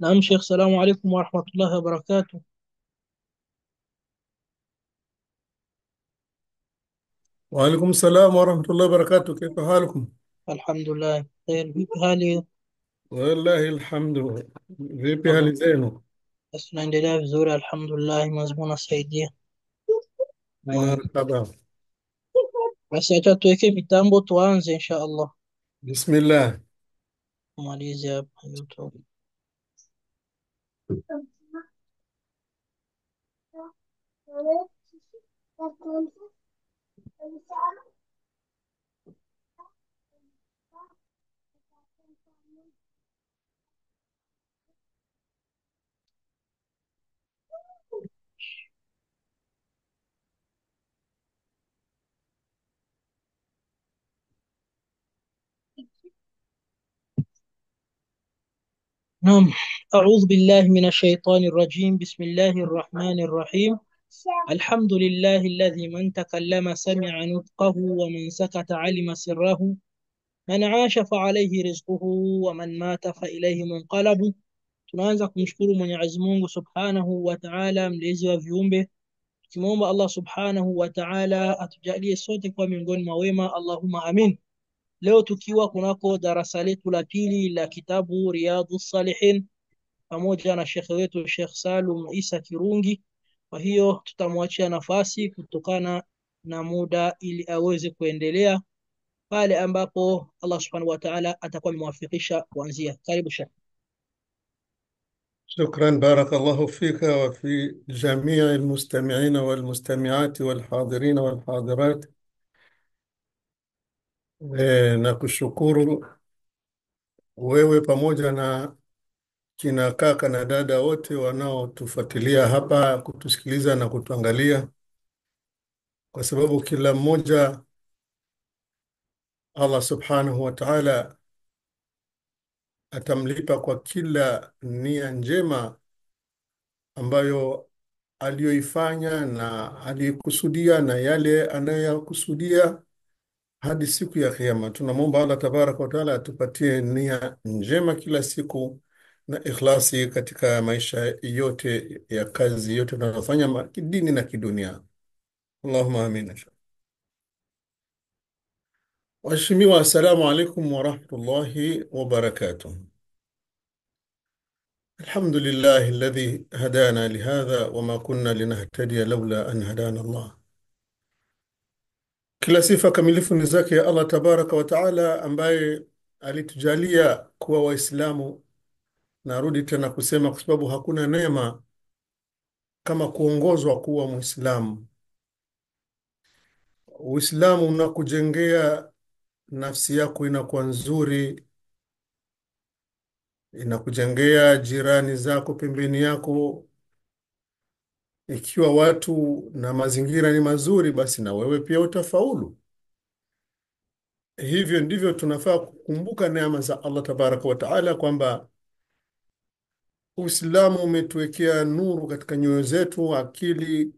نعم شيخ السلام عليكم ورحمة الله وبركاته وعليكم السلام ورحمة الله وبركاته كيف حالكم؟ الحمد لله خير في حالي والله الحمد في حال زينه أسنان لله بزور الحمد لله مزمون سيدي مرحبا Acha tuweke mitambo tuanze insha Allah. Bismillah. Malizi hapa YouTube. نعم أعوذ بالله من الشيطان الرجيم بسم الله الرحمن الرحيم الحمد لله الذي من تكلم سمع نطقه ومن سكت علم سره من عاش فعليه رزقه ومن مات فإليه منقلبه تنازك مشكور من يعزمون سبحانه وتعالى مليزي وفيومبه كمومة الله سبحانه وتعالى أتجعلي صوتك ومن قول مويمة اللهم آمين Leo tukiwa kunako darasa letu la pili la kitabu Riyadhu Salihin pamoja na shekhe wetu Sheikh Salum Isa Kirungi. Kwa hiyo tutamwachia nafasi kutokana na muda ili aweze kuendelea pale ambapo Allah subhanahu wa ta'ala atakuwa amemwafikisha kuanzia. Karibu Sheikh. شكرا بارك الله فيك وفي جميع المستمعين والمستمعات والحاضرين والحاضرات E, eh, na kushukuru wewe pamoja na kina kaka na dada wote wanaotufuatilia hapa kutusikiliza na kutuangalia, kwa sababu kila mmoja Allah subhanahu wa ta'ala atamlipa kwa kila nia njema ambayo aliyoifanya na aliyokusudia na yale anayoyakusudia hadi siku ya Kiyama. Tunamwomba Allah tabaraka wataala atupatie nia njema kila siku na ikhlasi katika maisha yote ya kazi yote tunayofanya kidini na kidunia. Allahumma amin. Waheshimiwa, assalamu alaikum warahmatullahi wabarakatuh. Alhamdulillahi alladhi hadana lihadha wama kunna linahtadia laula an hadana Allah kila sifa kamilifu ni zake ya Allah tabaraka wa taala, ambaye alitujalia kuwa Waislamu. Narudi tena kusema, kwa sababu hakuna neema kama kuongozwa kuwa Mwislamu. Uislamu unakujengea nafsi yako inakuwa nzuri, inakujengea jirani zako pembeni yako ikiwa watu na mazingira ni mazuri, basi na wewe pia utafaulu. Hivyo ndivyo tunafaa kukumbuka neema za Allah tabaraka wa taala, kwamba Uislamu umetuwekea nuru katika nyoyo zetu, akili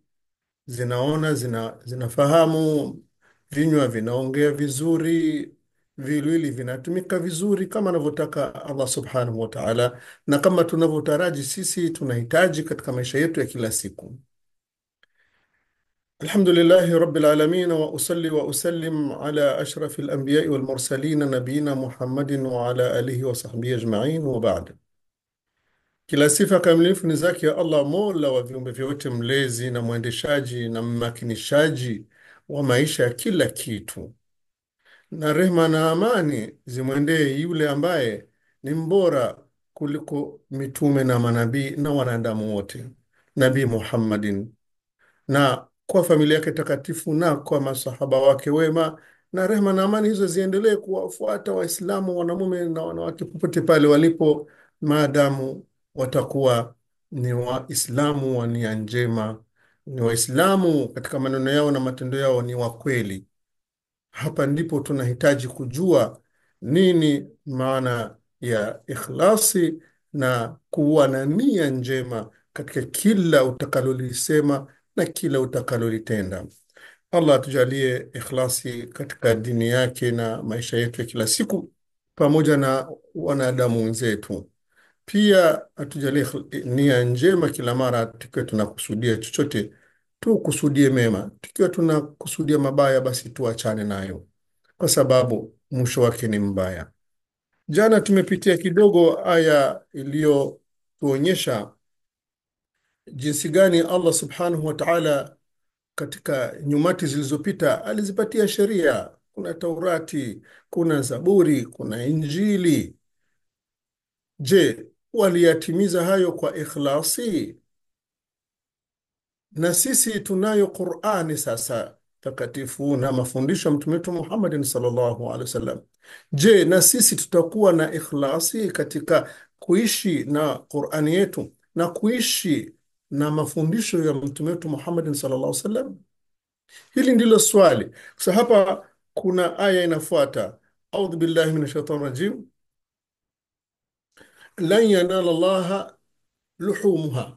zinaona, zina, zinafahamu, vinywa vinaongea vizuri viwiliwili vinatumika vizuri kama anavyotaka Allah subhanahu wa ta'ala, na kama tunavyotaraji sisi tunahitaji katika maisha yetu ya kila siku. Alhamdulillahi rabbil alamin wa usalli wa usallim ala ashrafi al-anbiya'i wal mursalin nabiyina Muhammadin wa ala alihi wa sahbihi ajma'in wa ba'd. Kila sifa kamilifu ni zake ya Allah, mola wa viumbe vyote, mlezi na mwendeshaji na mmakinishaji wa maisha ya kila kitu na rehma na amani zimwendee yule ambaye ni mbora kuliko mitume na manabii na wanadamu wote, Nabii Muhammadin, na kwa familia yake takatifu na kwa masahaba wake wema, na rehma na amani hizo ziendelee kuwafuata Waislamu wanamume na wanawake popote pale walipo, maadamu watakuwa ni Waislamu wa nia njema, ni Waislamu katika maneno yao na matendo yao ni wakweli hapa ndipo tunahitaji kujua nini maana ya ikhlasi na kuwa na nia njema katika kila utakalolisema na kila utakalolitenda. Allah atujalie ikhlasi katika dini yake na maisha yetu ya kila siku pamoja na wanadamu wenzetu. Pia atujalie nia njema kila mara tukiwa tunakusudia chochote tukusudie mema. Tukiwa tunakusudia mabaya, basi tuachane nayo, kwa sababu mwisho wake ni mbaya. Jana tumepitia kidogo aya iliyotuonyesha jinsi gani Allah subhanahu wa taala katika nyumati zilizopita alizipatia sheria. Kuna Taurati, kuna Zaburi, kuna Injili. Je, waliyatimiza hayo kwa ikhlasi? na sisi tunayo Qurani sasa takatifu na mafundisho ya Mtume wetu Muhammadin sallallahu alaihi wasallam. Je, na sisi tutakuwa na ikhlasi katika kuishi na Qurani yetu na kuishi na mafundisho ya Mtume wetu Muhammadin sallallahu alaihi wasallam? Hili ndilo swali. Sasa hapa kuna aya inafuata, audhu billahi min rajim, lan yanala llaha luhumuha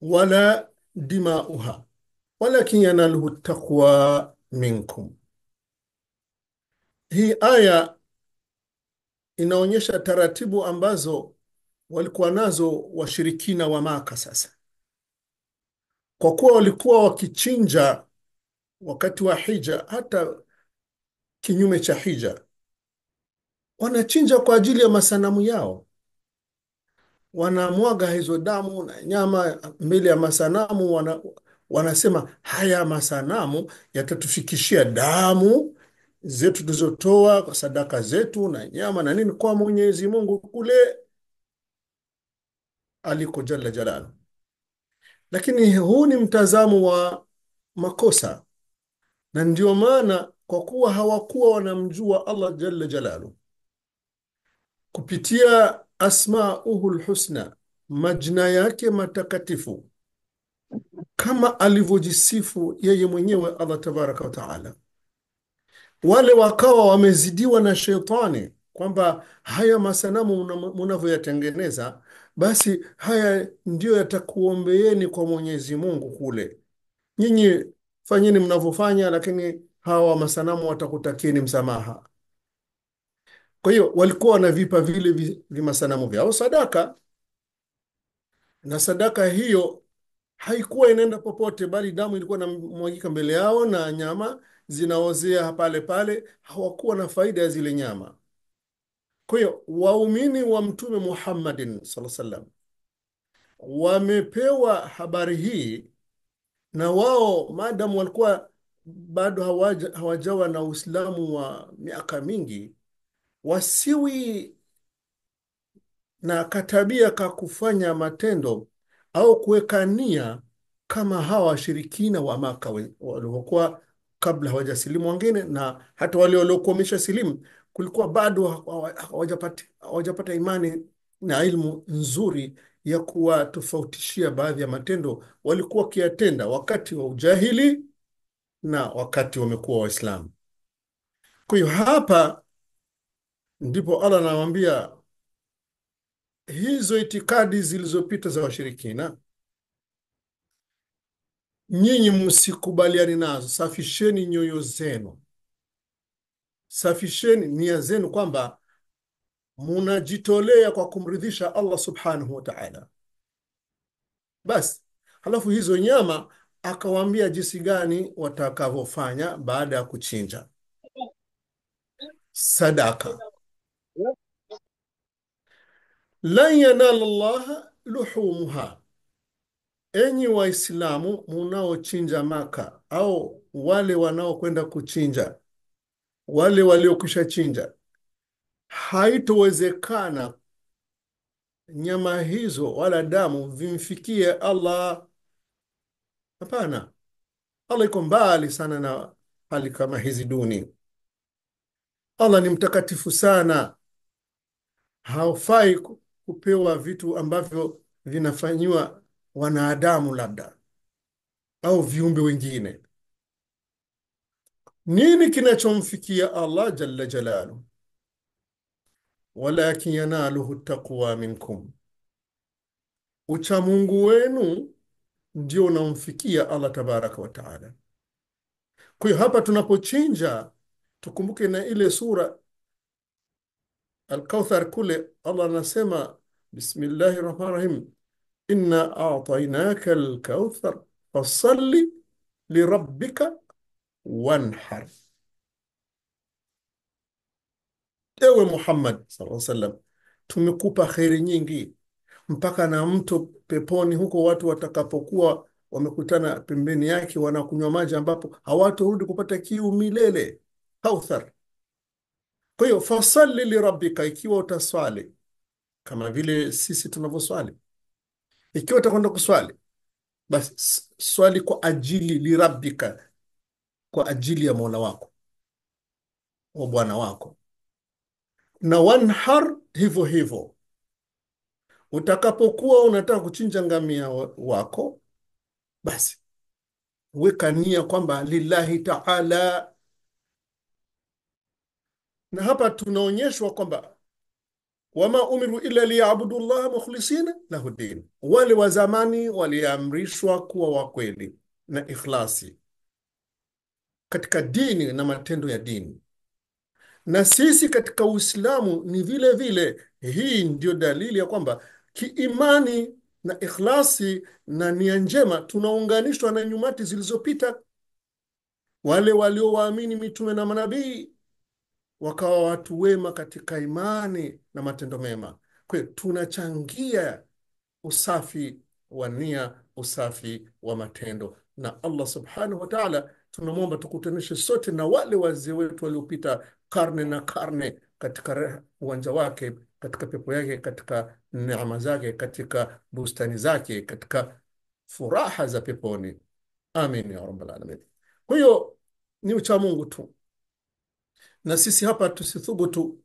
wala dima'uha walakin yanaluhu taqwa minkum. Hii aya inaonyesha taratibu ambazo walikuwa nazo washirikina wa Maka. Sasa kwa kuwa walikuwa wakichinja wakati wa hija, hata kinyume cha hija, wanachinja kwa ajili ya masanamu yao wanamwaga hizo damu na nyama mbele ya masanamu wana, wanasema haya masanamu yatatufikishia damu zetu tulizotoa kwa sadaka zetu na nyama na nini kwa Mwenyezi Mungu kule aliko jalla jalalu. Lakini huu ni mtazamo wa makosa, na ndio maana kwa kuwa hawakuwa wanamjua Allah jalla jalalu kupitia asmauhu lhusna, majina yake matakatifu, kama alivyojisifu yeye mwenyewe Allah tabaraka wa taala. Wale wakawa wamezidiwa na sheitani kwamba haya masanamu munavyoyatengeneza basi haya ndiyo yatakuombeeni kwa Mwenyezi Mungu kule. Nyinyi fanyeni mnavyofanya, lakini hawa masanamu watakutakieni msamaha. Kwa hiyo walikuwa wanavipa vile vimasanamu vyao sadaka, na sadaka hiyo haikuwa inaenda popote, bali damu ilikuwa inamwagika mbele yao na nyama zinaozea pale pale. Hawakuwa na faida ya zile nyama. Kwa hiyo waumini wa Mtume Muhammadin sallallahu alaihi wasallam wamepewa habari hii, na wao madamu walikuwa bado hawajawa na Uislamu wa miaka mingi wasiwi na katabia ka kufanya matendo au kuweka nia kama hawa washirikina wa Maka waliokuwa kabla hawajasilimu wengine, na hata wale waliokuwa wameshasilimu kulikuwa bado hawajapata imani na ilmu nzuri ya kuwatofautishia baadhi ya matendo walikuwa wakiyatenda wakati wa ujahili na wakati wamekuwa Waislamu. Kwa hiyo hapa Ndipo Allah anamwambia hizo itikadi zilizopita za washirikina, nyinyi msikubaliani nazo, safisheni nyoyo zenu, safisheni nia zenu, kwamba munajitolea kwa kumridhisha Allah subhanahu wa ta'ala. Basi halafu hizo nyama akawaambia jinsi gani watakavyofanya baada ya kuchinja sadaka lan yanala llaha luhumuha, enyi Waislamu munaochinja Maka au wale wanaokwenda kuchinja, wale waliokwisha chinja, haitowezekana nyama hizo wala damu vimfikie Allah. Hapana, Allah iko mbali sana na hali kama hizi duni. Allah ni mtakatifu sana, haufai kupewa vitu ambavyo vinafanyiwa wanadamu labda au viumbe wengine nini kinachomfikia allah jalla jalalu walakin yanaluhu taqwa minkum uchamungu wenu ndio unaomfikia allah tabaraka wataala kwa hiyo hapa tunapochinja tukumbuke na ile sura alkauthar kule allah anasema بسم الله الرحمن الرحيم إنا أعطيناك الكوثر فصل لربك وانحر Ewe Muhammad sallallahu sallam, tumekupa kheri nyingi mpaka na mto peponi huko, watu watakapokuwa wamekutana pembeni yake wanakunywa maji, ambapo hawatorudi kupata kiu milele. Kauthar. Kwa hiyo fasalli lirabbika, ikiwa utaswali kama vile sisi tunavyoswali. Ikiwa utakwenda kuswali, basi swali kwa ajili lirabbika, kwa ajili ya mola wako wa bwana wako, na wanhar hivyo hivyo. Utakapokuwa unataka kuchinja ngamia wako, basi weka nia kwamba lillahi taala. Na hapa tunaonyeshwa kwamba wama umiru illa liyabudu llaha mukhlisina lahu din, wale wa zamani waliamrishwa kuwa wakweli na ikhlasi katika dini na matendo ya dini. Na sisi katika Uislamu ni vile vile. Hii ndiyo dalili ya kwamba kiimani na ikhlasi na nia njema tunaunganishwa na nyumati zilizopita, wale waliowaamini mitume na manabii wakawa watu wema katika imani na matendo mema. Kwa hiyo tunachangia usafi wa nia, usafi wa matendo, na Allah subhanahu wataala tunamwomba tukutanishe sote na wale wazee wetu waliopita karne na karne katika uwanja wake, katika pepo yake, katika neema zake, katika bustani zake, katika furaha za peponi. Amin ya rabbal alamin. Kwa hiyo ni ucha Mungu tu na sisi hapa tusithubutu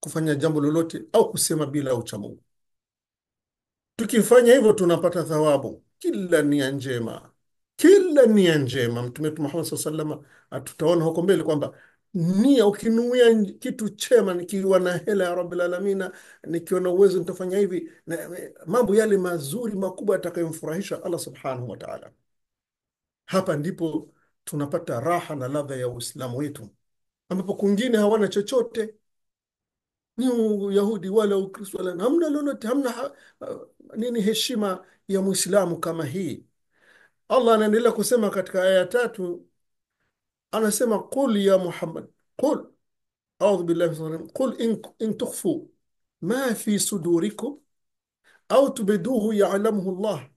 kufanya jambo lolote au kusema bila ucha Mungu. Tukifanya hivyo tunapata thawabu kila nia njema, kila nia njema. Mtume wetu Muhammad saa salama atutaona huko mbele kwamba nia, ukinuia kitu chema, nikiwa na hela ya rabbil alamina, nikiwa na uwezo nitafanya hivi, mambo yale mazuri makubwa yatakayomfurahisha Allah subhanahu wataala. Hapa ndipo tunapata raha na ladha ya Uislamu wetu ambapo kwingine hawana chochote, ni Uyahudi wala Ukristo wala hamna lolote, hamna ha, nini heshima ya Mwislamu kama hii. Allah anaendelea kusema katika aya tatu, anasema qul ya Muhammad, qul audhu billahi qul in, in tukhfu ma fi sudurikum au tubiduhu yalamuhu llah,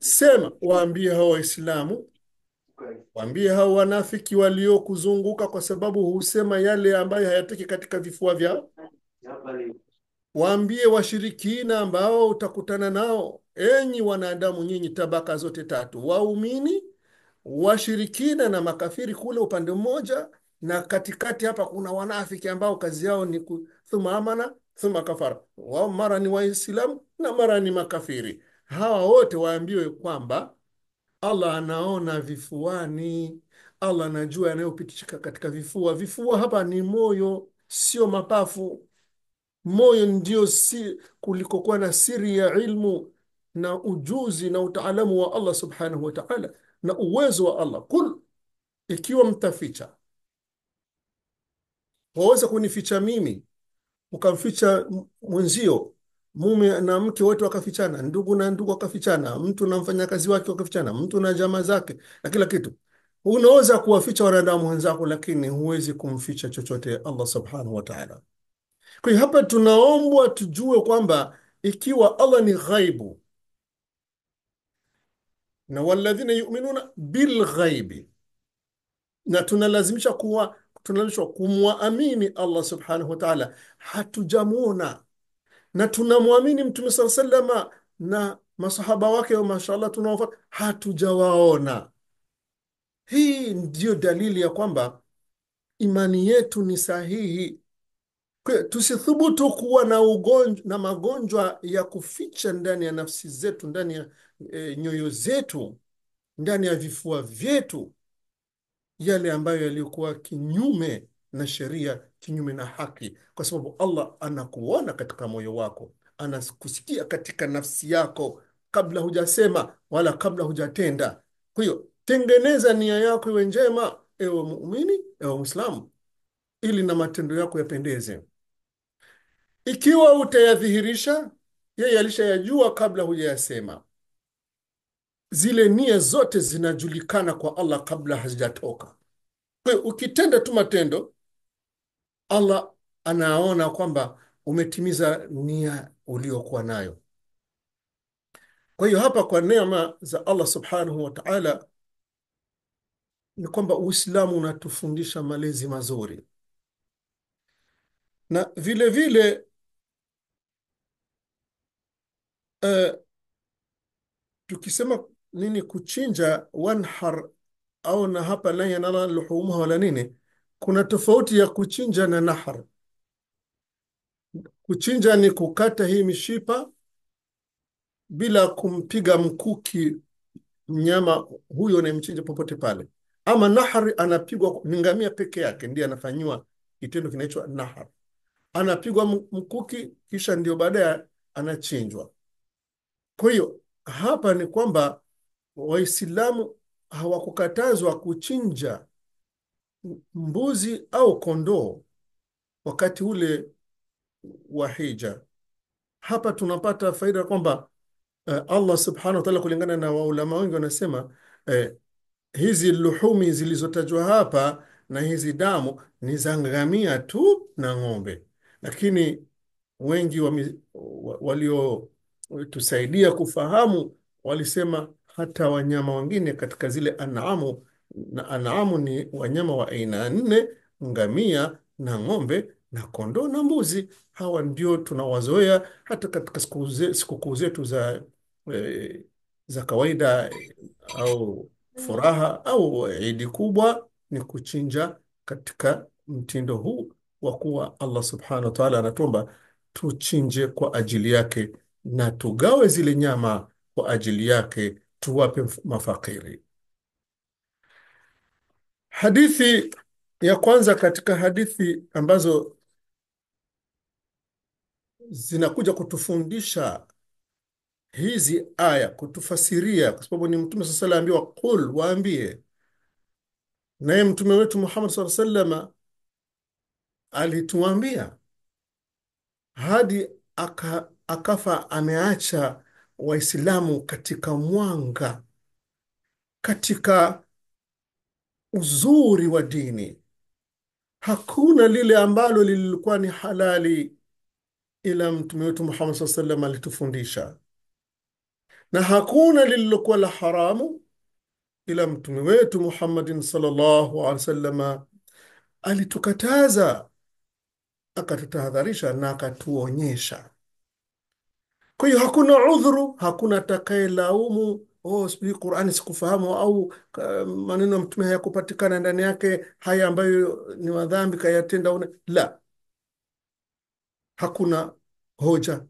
sema waambie hao Waislamu Waambie hao wanafiki waliokuzunguka, kwa sababu husema yale ambayo hayatoki katika vifua vyao. Waambie washirikina ambao utakutana nao, enyi wanadamu nyinyi, tabaka zote tatu, waumini, washirikina na makafiri, kule upande mmoja, na katikati hapa kuna wanafiki ambao kazi yao ni kuthuma amana thuma kafara, wao mara ni Waislamu na mara ni makafiri. Hawa wote waambiwe kwamba Allah anaona vifuani, Allah anajua yanayopitishika katika vifua. Vifua hapa ni moyo, sio mapafu. Moyo ndio si, kulikokuwa na siri ya ilmu na ujuzi na utaalamu wa Allah subhanahu wa ta'ala na uwezo wa Allah. Kul, ikiwa mtaficha, waweza kunificha mimi, ukamficha mwenzio mume na mke wote wakafichana, ndugu na ndugu wakafichana, mtu na mfanyakazi wake wakafichana, mtu na jamaa zake na kila kitu. Unaweza kuwaficha wanadamu wenzako, lakini huwezi kumficha chochote Allah subhanahu wa ta'ala. Kwa hiyo hapa tunaombwa tujue kwamba ikiwa Allah ni ghaibu na walladhina yu'minuna bilghaibi, na tunalazimisha kuwa tunalazimishwa kumwamini Allah subhanahu wa ta'ala, hatujamwona na tunamwamini mtume saa salama na masahaba wake mashaallah tunaofata hatujawaona hii ndiyo dalili ya kwamba imani yetu ni sahihi tusithubutu kuwa na ugonjwa, na magonjwa ya kuficha ndani ya nafsi zetu ndani ya e, nyoyo zetu ndani ya vifua vyetu yale ambayo yaliyokuwa kinyume na sheria kinyume na haki, kwa sababu Allah anakuona katika moyo wako, anakusikia katika nafsi yako kabla hujasema wala kabla hujatenda. Kwa hiyo tengeneza nia yako iwe njema, ewe muumini, ewe Mwislamu, ili na matendo yako yapendeze. Ikiwa utayadhihirisha, yeye alishayajua kabla hujayasema. Zile nia zote zinajulikana kwa Allah kabla hazijatoka. Kwa hiyo ukitenda tu matendo Allah anaona kwamba umetimiza nia uliokuwa nayo. Kwa hiyo hapa kwa neema za Allah subhanahu wa taala ni kwamba Uislamu unatufundisha malezi mazuri na vile vile uh, tukisema nini kuchinja wanhar au na hapa lan yanala luhumuha wala nini kuna tofauti ya kuchinja na nahar. Kuchinja ni kukata hii mishipa bila kumpiga mkuki mnyama huyo unayemchinja popote pale. Ama nahar anapigwa, ni ngamia peke yake ndiye anafanyiwa kitendo kinaitwa nahar, anapigwa mkuki kisha ndio baadaye anachinjwa. Kwa hiyo hapa ni kwamba Waislamu hawakukatazwa kuchinja mbuzi au kondoo wakati ule wa hija. Hapa tunapata faida kwamba uh, Allah subhanahu wa taala, kulingana na waulama wengi wanasema eh, hizi luhumi zilizotajwa hapa na hizi damu ni za ngamia tu na ng'ombe, lakini wengi waliotusaidia kufahamu walisema hata wanyama wengine katika zile anamu na anamu ni wanyama wa aina nne: ngamia na ng'ombe na kondoo na mbuzi. Hawa ndio tunawazoea hata katika sikukuu zetu za, e, za kawaida au furaha au idi kubwa, ni kuchinja katika mtindo huu wa kuwa Allah subhanahu wa taala anatuomba tuchinje kwa ajili yake na tugawe zile nyama kwa ajili yake, tuwape mafakiri. Hadithi ya kwanza katika hadithi ambazo zinakuja kutufundisha hizi aya, kutufasiria, kwa sababu ni Mtume saa sallam ambiwa qul, waambie. Naye Mtume wetu Muhammad saa salama alituambia hadi aka, akafa ameacha Waislamu katika mwanga, katika uzuri wa dini hakuna lile ambalo lilikuwa ni halali ila mtume wetu muhammad saa salam alitufundisha na hakuna lililokuwa la haramu ila mtume wetu muhammadin salllahu alehi salama alitukataza akatutahadharisha na akatuonyesha kwa hiyo hakuna udhuru hakuna atakayelaumu oh, sijui Qur'ani sikufahamu, au maneno ya Mtume hayakupatikana ndani yake, haya ambayo ni madhambi kayatenda una la, hakuna hoja,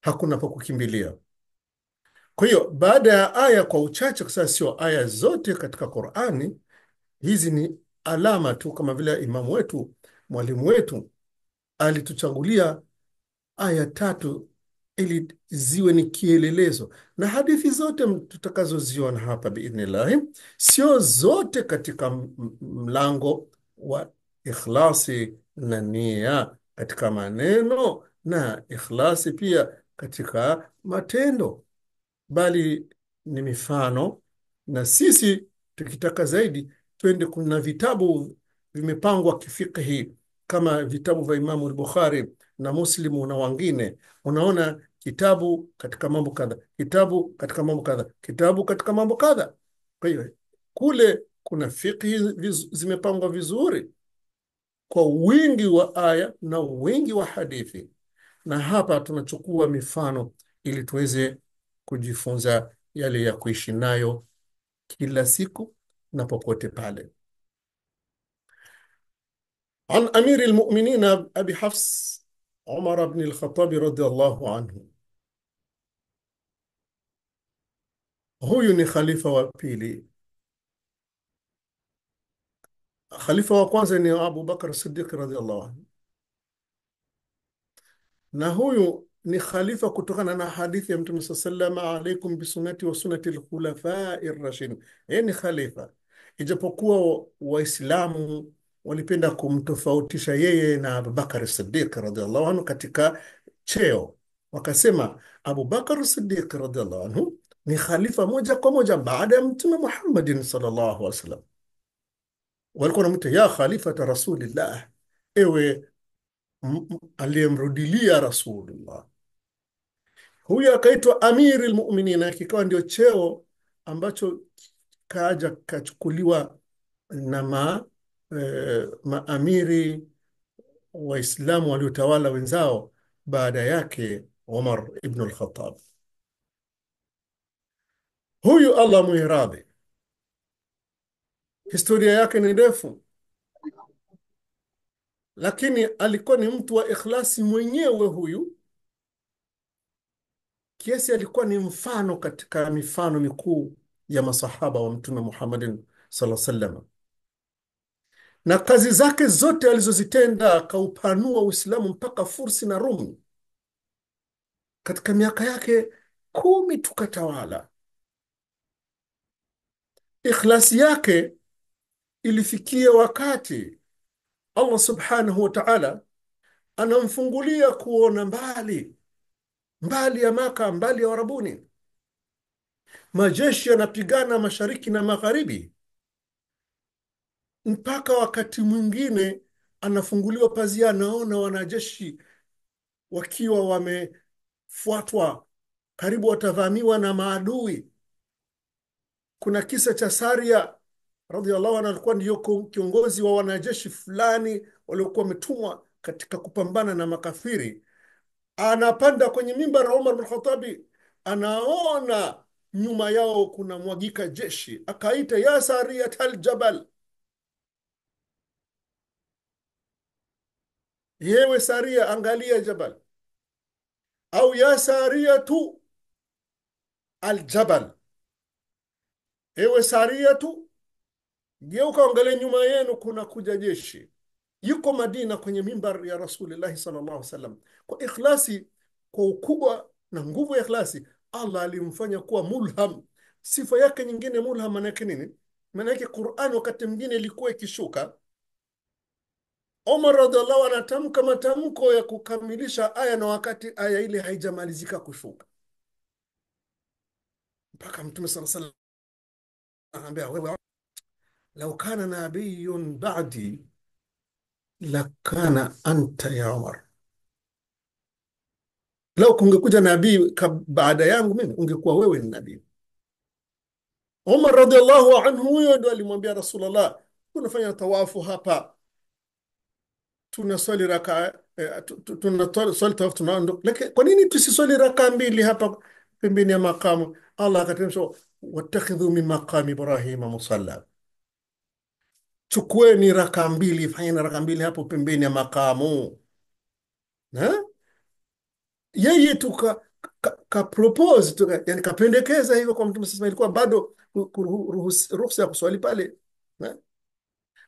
hakuna pa kukimbilia. Kwa hiyo baada ya aya kwa uchache, kwa sio aya zote katika Qur'ani, hizi ni alama tu, kama vile imamu wetu mwalimu wetu alituchagulia aya tatu ili ziwe ni kielelezo, na hadithi zote tutakazoziona hapa biidhnillahi, sio zote katika mlango wa ikhlasi na nia katika maneno na ikhlasi pia katika matendo, bali ni mifano, na sisi tukitaka zaidi twende, kuna vitabu vimepangwa kifikhi kama vitabu vya Imamu al-Bukhari na Muslimu na wengine. Unaona kitabu katika mambo kadha, kitabu katika mambo kadha, kitabu katika mambo kadha. Kwa hiyo kule kuna fikhi zimepangwa vizuri kwa wingi wa aya na wingi wa hadithi, na hapa tunachukua mifano ili tuweze kujifunza yale ya kuishi nayo kila siku na popote pale. An amiri lmuminina Abi Hafs Umar ibn al-Khattabi radhiallahu anhu. Huyu ni khalifa wa pili. Khalifa wa kwanza ni Abu Bakar Siddiq radhiallahu anhu, na huyu ni khalifa kutokana na hadithi ya Mtume saa salama, alaikum bisunati wa sunati lkhulafai rashidin. Yeye ni khalifa, ijapokuwa Waislamu walipenda kumtofautisha yeye na Abubakar Siddiq radhiallahu anhu katika cheo. Wakasema Abubakar Siddiq radhiallahu anhu ni khalifa moja kwa moja baada ya Mtume Muhammadin sallallahu alaihi wasallam. Walikuwa namwita ya khalifata rasulillah, ewe aliyemrudilia Rasulullah. Huyu akaitwa amiri lmuminina, kikawa ndio cheo ambacho kaja kachukuliwa na ma eh, maamiri Waislamu waliotawala wenzao baada yake Umar ibnu lkhatab Huyu Allah mwiradhi historia yake ni ndefu, lakini alikuwa ni mtu wa ikhlasi mwenyewe huyu, kiasi alikuwa ni mfano katika mifano mikuu ya masahaba wa Mtume Muhammadin sallallahu alaihi wasallam na kazi zake zote alizozitenda akaupanua Uislamu mpaka Fursi na Rumi. Katika miaka yake kumi tukatawala, ikhlasi yake ilifikia wakati Allah subhanahu wa ta'ala anamfungulia kuona mbali mbali ya Maka, mbali ya Warabuni. Majeshi yanapigana mashariki na magharibi, mpaka wakati mwingine anafunguliwa pazia, anaona wanajeshi wakiwa wamefuatwa karibu watavamiwa na maadui. Kuna kisa cha Saria radhiallahu anhu, alikuwa ndiyo kiongozi wa wanajeshi fulani waliokuwa wametumwa katika kupambana na makafiri. Anapanda kwenye mimbar ya Umar bin Khatabi, anaona nyuma yao kuna mwagika jeshi, akaita ya Sariatal Jabal yewe Saria, angalia jabal au ya tu aljabal, ewe saria tu geuka angalia nyuma yenu, kuna kuja jeshi. Yuko Madina kwenye mimbar ya Rasulillahi sallallahu alaihi wasallam. Kwa ikhlasi, kwa ukubwa na nguvu ya ikhlasi, Allah alimfanya kuwa mulham. Sifa yake nyingine mulham, maana yake nini? Maana yake Qur'an wakati mwingine ilikuwa ikishuka Omar radhiallahu anatamka matamko ya kukamilisha aya na wakati aya ile haijamalizika kushuka mpaka mtume saa salam anaambia wewe lau kana nabiyun badi lakana anta ya Omar, lau kungekuja nabii baada yangu mimi ungekuwa wewe ni nabii. Omar radhiallahu anhu, huyo ndo alimwambia Rasulullah, unafanya tawafu hapa tunaswali raka eh, tunaswali tawafu tunaondo, lakini kwa nini tusiswali raka mbili hapa pembeni ya makamu? Allah akateremsha watakhidhu min maqami Ibrahima musalla, chukueni raka mbili, fanyeni raka mbili hapo pembeni ya makamu na yeye tuka ka, ka propose tuka, yani kapendekeza hivyo kwa Mtume, sasa ilikuwa bado ruhusa ya kuswali pale na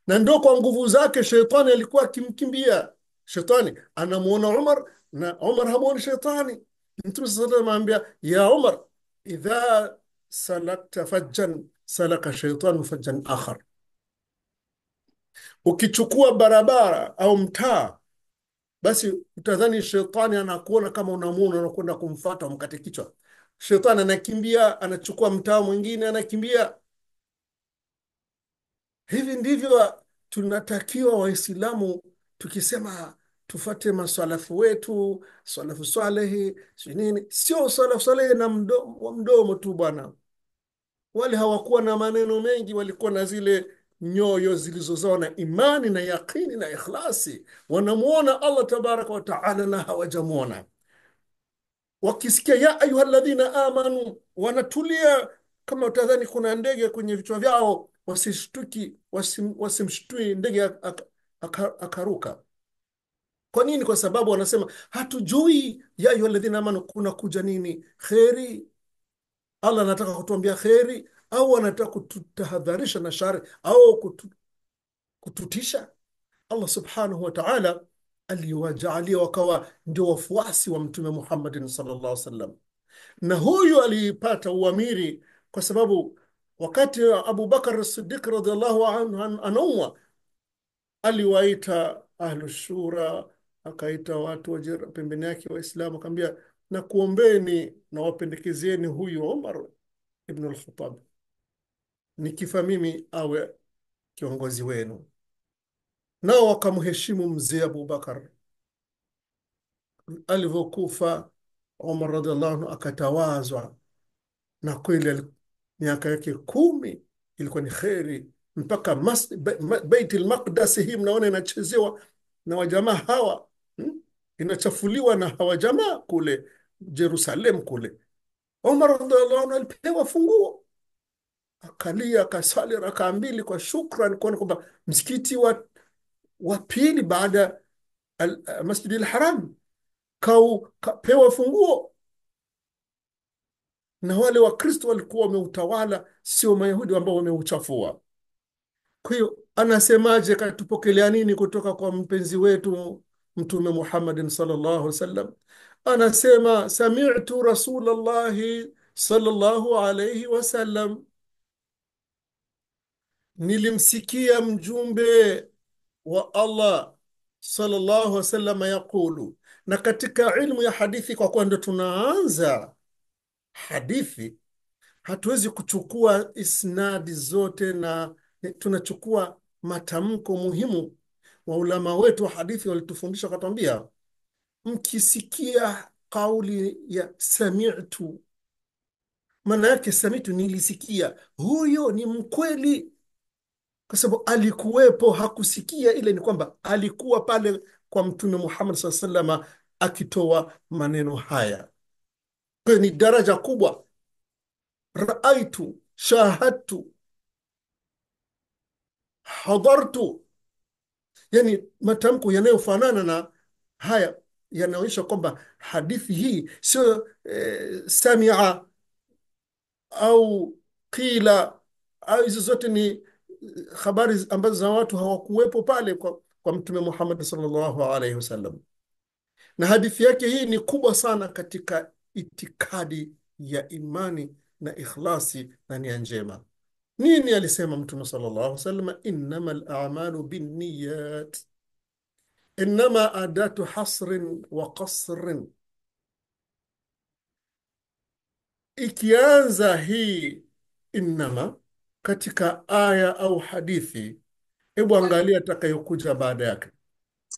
na ndo kwa nguvu zake shetani alikuwa akimkimbia. Shetani anamuona Umar na Umar hamuoni shetani. Mtume saa salam aambia ya Umar, idha salakta fajjan salaka shaitanu fajjan akhar, ukichukua barabara au mtaa basi utadhani shetani anakuona kama unamuona, unakwenda kumfata, umkate kichwa. Shetani anakimbia, anachukua mtaa mwingine, anakimbia Hivi ndivyo tunatakiwa Waislamu tukisema tufate masalafu wetu, salafu salehi, sijui nini. Sio salafu salehi na mdomo, wa mdomo tu bwana. Wale hawakuwa na maneno mengi, walikuwa na zile nyoyo zilizozawa na imani na yaqini na ikhlasi, wanamwona Allah tabaraka wataala na hawajamwona. Wakisikia ya ayuha ladhina amanu, wanatulia kama utadhani kuna ndege kwenye vichwa vyao wasishtuki wasim, wasimshtui ndege akaruka. Kwa nini? Kwa sababu wanasema hatujui, ya aladhina amanu, kuna kuja nini? Kheri. Allah anataka kutuambia kheri au anataka kututahadharisha na shari au kutu, kututisha? Allah subhanahu wa ta'ala aliwajaalia wakawa ndio wafuasi wa Mtume Muhammadin sallallahu alaihi wasallam, na huyu aliipata uamiri kwa sababu wakati Abu Bakar Siddiq radhiallahu anhu anaumwa, aliwaita ahlushura, akaita watu wa pembeni yake Waislamu, akaambia na kuombeni na wapendekezeni huyu Umar ibn al-Khattab, nikifa mimi awe kiongozi wenu. Nao wakamheshimu mzee Abu Bakar. Alivyokufa Umar radhiallahu anhu akatawazwa, na kweli miaka yake kumi ilikuwa ni kheri mpaka Beit al hii mnaona inachezewa na wajamaa hawa hmm? inachafuliwa na hawa jamaa kule Jerusalem kule. umar radhiallahu anhu alipewa funguo, akalia akasali rakaa mbili kwa shukran, kuona kwamba msikiti wa, wa pili baada Masjidi lharam haram kapewa funguo na wale Wakristo walikuwa wameutawala, sio Mayahudi ambao wameuchafua. Kwa hiyo anasemaje, katupokelea nini kutoka kwa mpenzi wetu Mtume Muhammadin sallallahu alaihi wasallam? Anasema samitu rasulallahi sallallahu alaihi wasallam, nilimsikia mjumbe wa Allah sallallahu alaihi wasallam yaqulu. Na katika ilmu ya hadithi, kwa kuwa ndo tunaanza hadithi hatuwezi kuchukua isnadi zote na tunachukua matamko muhimu. Waulama wetu wa hadithi walitufundisha wakatuambia, mkisikia kauli ya samitu, maana yake samitu, nilisikia. Huyo ni mkweli, kwa sababu alikuwepo. Hakusikia ile ni kwamba alikuwa pale kwa Mtume Muhammad alaihi salama akitoa maneno haya ni daraja kubwa raaitu shahadtu hadhartu yani matamko yanayofanana na haya yanaonyesha kwamba hadithi hii sio eh, samia au qila au hizo zote ni eh, habari ambazo za watu hawakuwepo pale kwa, kwa mtume Muhammad sallallahu alaihi wasallam, na hadithi yake hii ni kubwa sana katika itikadi ya imani na ikhlasi na nia njema. Nini alisema Mtume sallallahu alaihi wasallam, innama alamalu binniyat, innama adatu hasrin wa qasrin. Ikianza hii innama katika aya au hadithi, hebu angalia atakayokuja baada yake,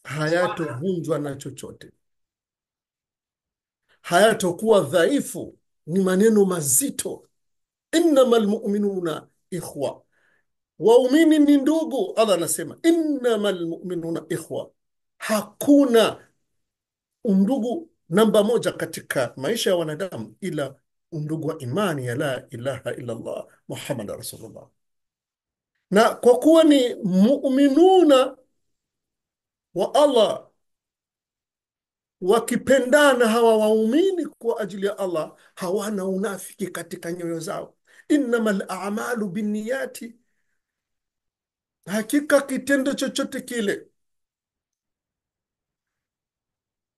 hayatovunjwa na chochote hayatokuwa dhaifu. Ni maneno mazito, innama lmuminuna ikhwa, waumini ni ndugu. Allah anasema innama lmuminuna ikhwa, hakuna undugu namba moja katika maisha ya wanadamu ila undugu wa imani ya la ilaha illallah Muhammad rasulullah. Na kwa kuwa ni muminuna wa Allah wakipendana hawa waumini kwa ajili ya Allah hawana unafiki katika nyoyo zao. innama lamalu binniyati, hakika kitendo chochote kile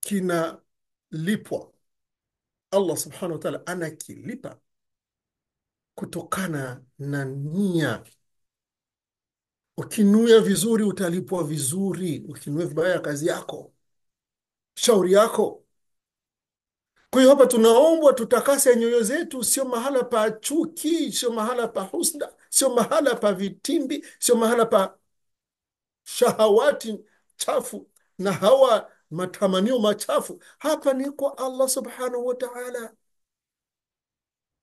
kinalipwa. Allah subhanahu wa taala anakilipa kutokana na nia. Ukinuia vizuri utalipwa vizuri, ukinuia vibaya kazi yako shauri yako. Kwa hiyo hapa tunaombwa tutakase nyoyo zetu, sio mahala pa chuki, sio mahala pa husda, sio mahala pa vitimbi, sio mahala pa shahawati chafu na hawa matamanio machafu. Hapa ni kwa Allah subhanahu wa ta'ala,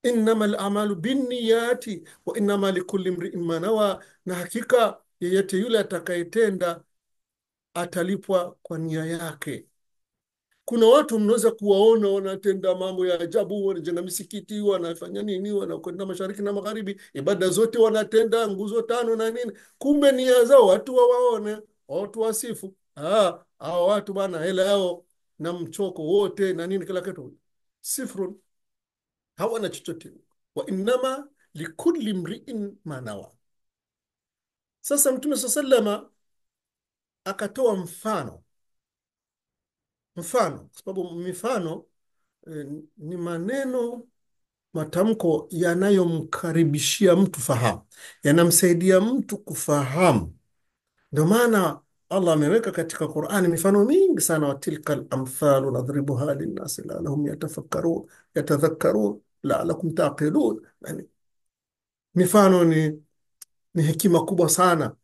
innama lamalu binniyati wa innama likulli mriin manawa, na hakika yeyote yule atakayetenda atalipwa kwa nia yake kuna watu mnaweza kuwaona wanatenda mambo ya ajabu, wanajenga misikiti, wanafanya nini, wanakwenda mashariki na magharibi, ibada zote wanatenda, nguzo tano na nini, kumbe nia zao watu wawaone, watu wasifu ah, hawa watu bana, hela yao na mchoko wote na nini, kila kitu sifrun, hawana chochote. Wa innama likulli mriin manawa. Sasa Mtume saa salama akatoa mfano mfano, kwa sababu mifano eh, ni maneno matamko yanayomkaribishia mtu fahamu, yanamsaidia mtu kufahamu. Ndio maana Allah ameweka katika Qur'ani mifano mingi sana, watilka lamthal nadhribuha linnasi laalahum yatafakkarun yatadhakkarun laalakum taqilun. Yani, mifano ni, ni hekima kubwa sana.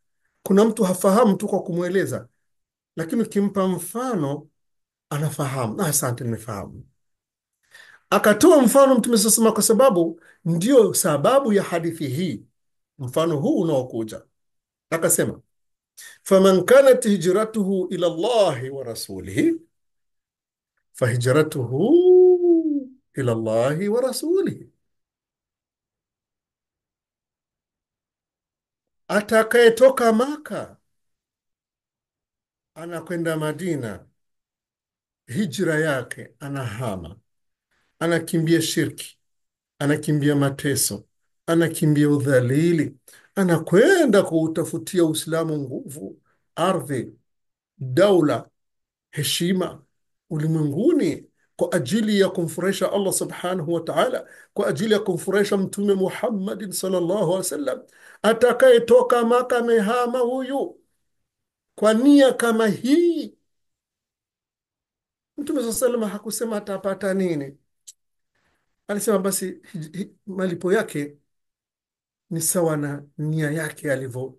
Kuna mtu hafahamu tu kwa kumweleza, lakini ukimpa mfano anafahamu. Asante, nimefahamu. Akatoa mfano Mtume sasema, kwa sababu ndio sababu ya hadithi hii, mfano huu unaokuja. Akasema, faman kanat hijratuhu ila llahi wa rasulihi fahijratuhu ila llahi wa rasulihi, atakayetoka Maka anakwenda Madina hijra yake, anahama, anakimbia shirki, anakimbia mateso, anakimbia udhalili, anakwenda kuutafutia Uislamu nguvu, ardhi, daula, heshima ulimwenguni kwa ajili ya kumfurahisha Allah subhanahu wa ta'ala, kwa ajili ya kumfurahisha Mtume Muhammadin sallallahu alaihi wasallam. Atakayetoka Maka amehama huyu kwa nia kama hii Mtume saa salama hakusema atapata nini, alisema basi malipo yake ni sawa na nia yake alivyo.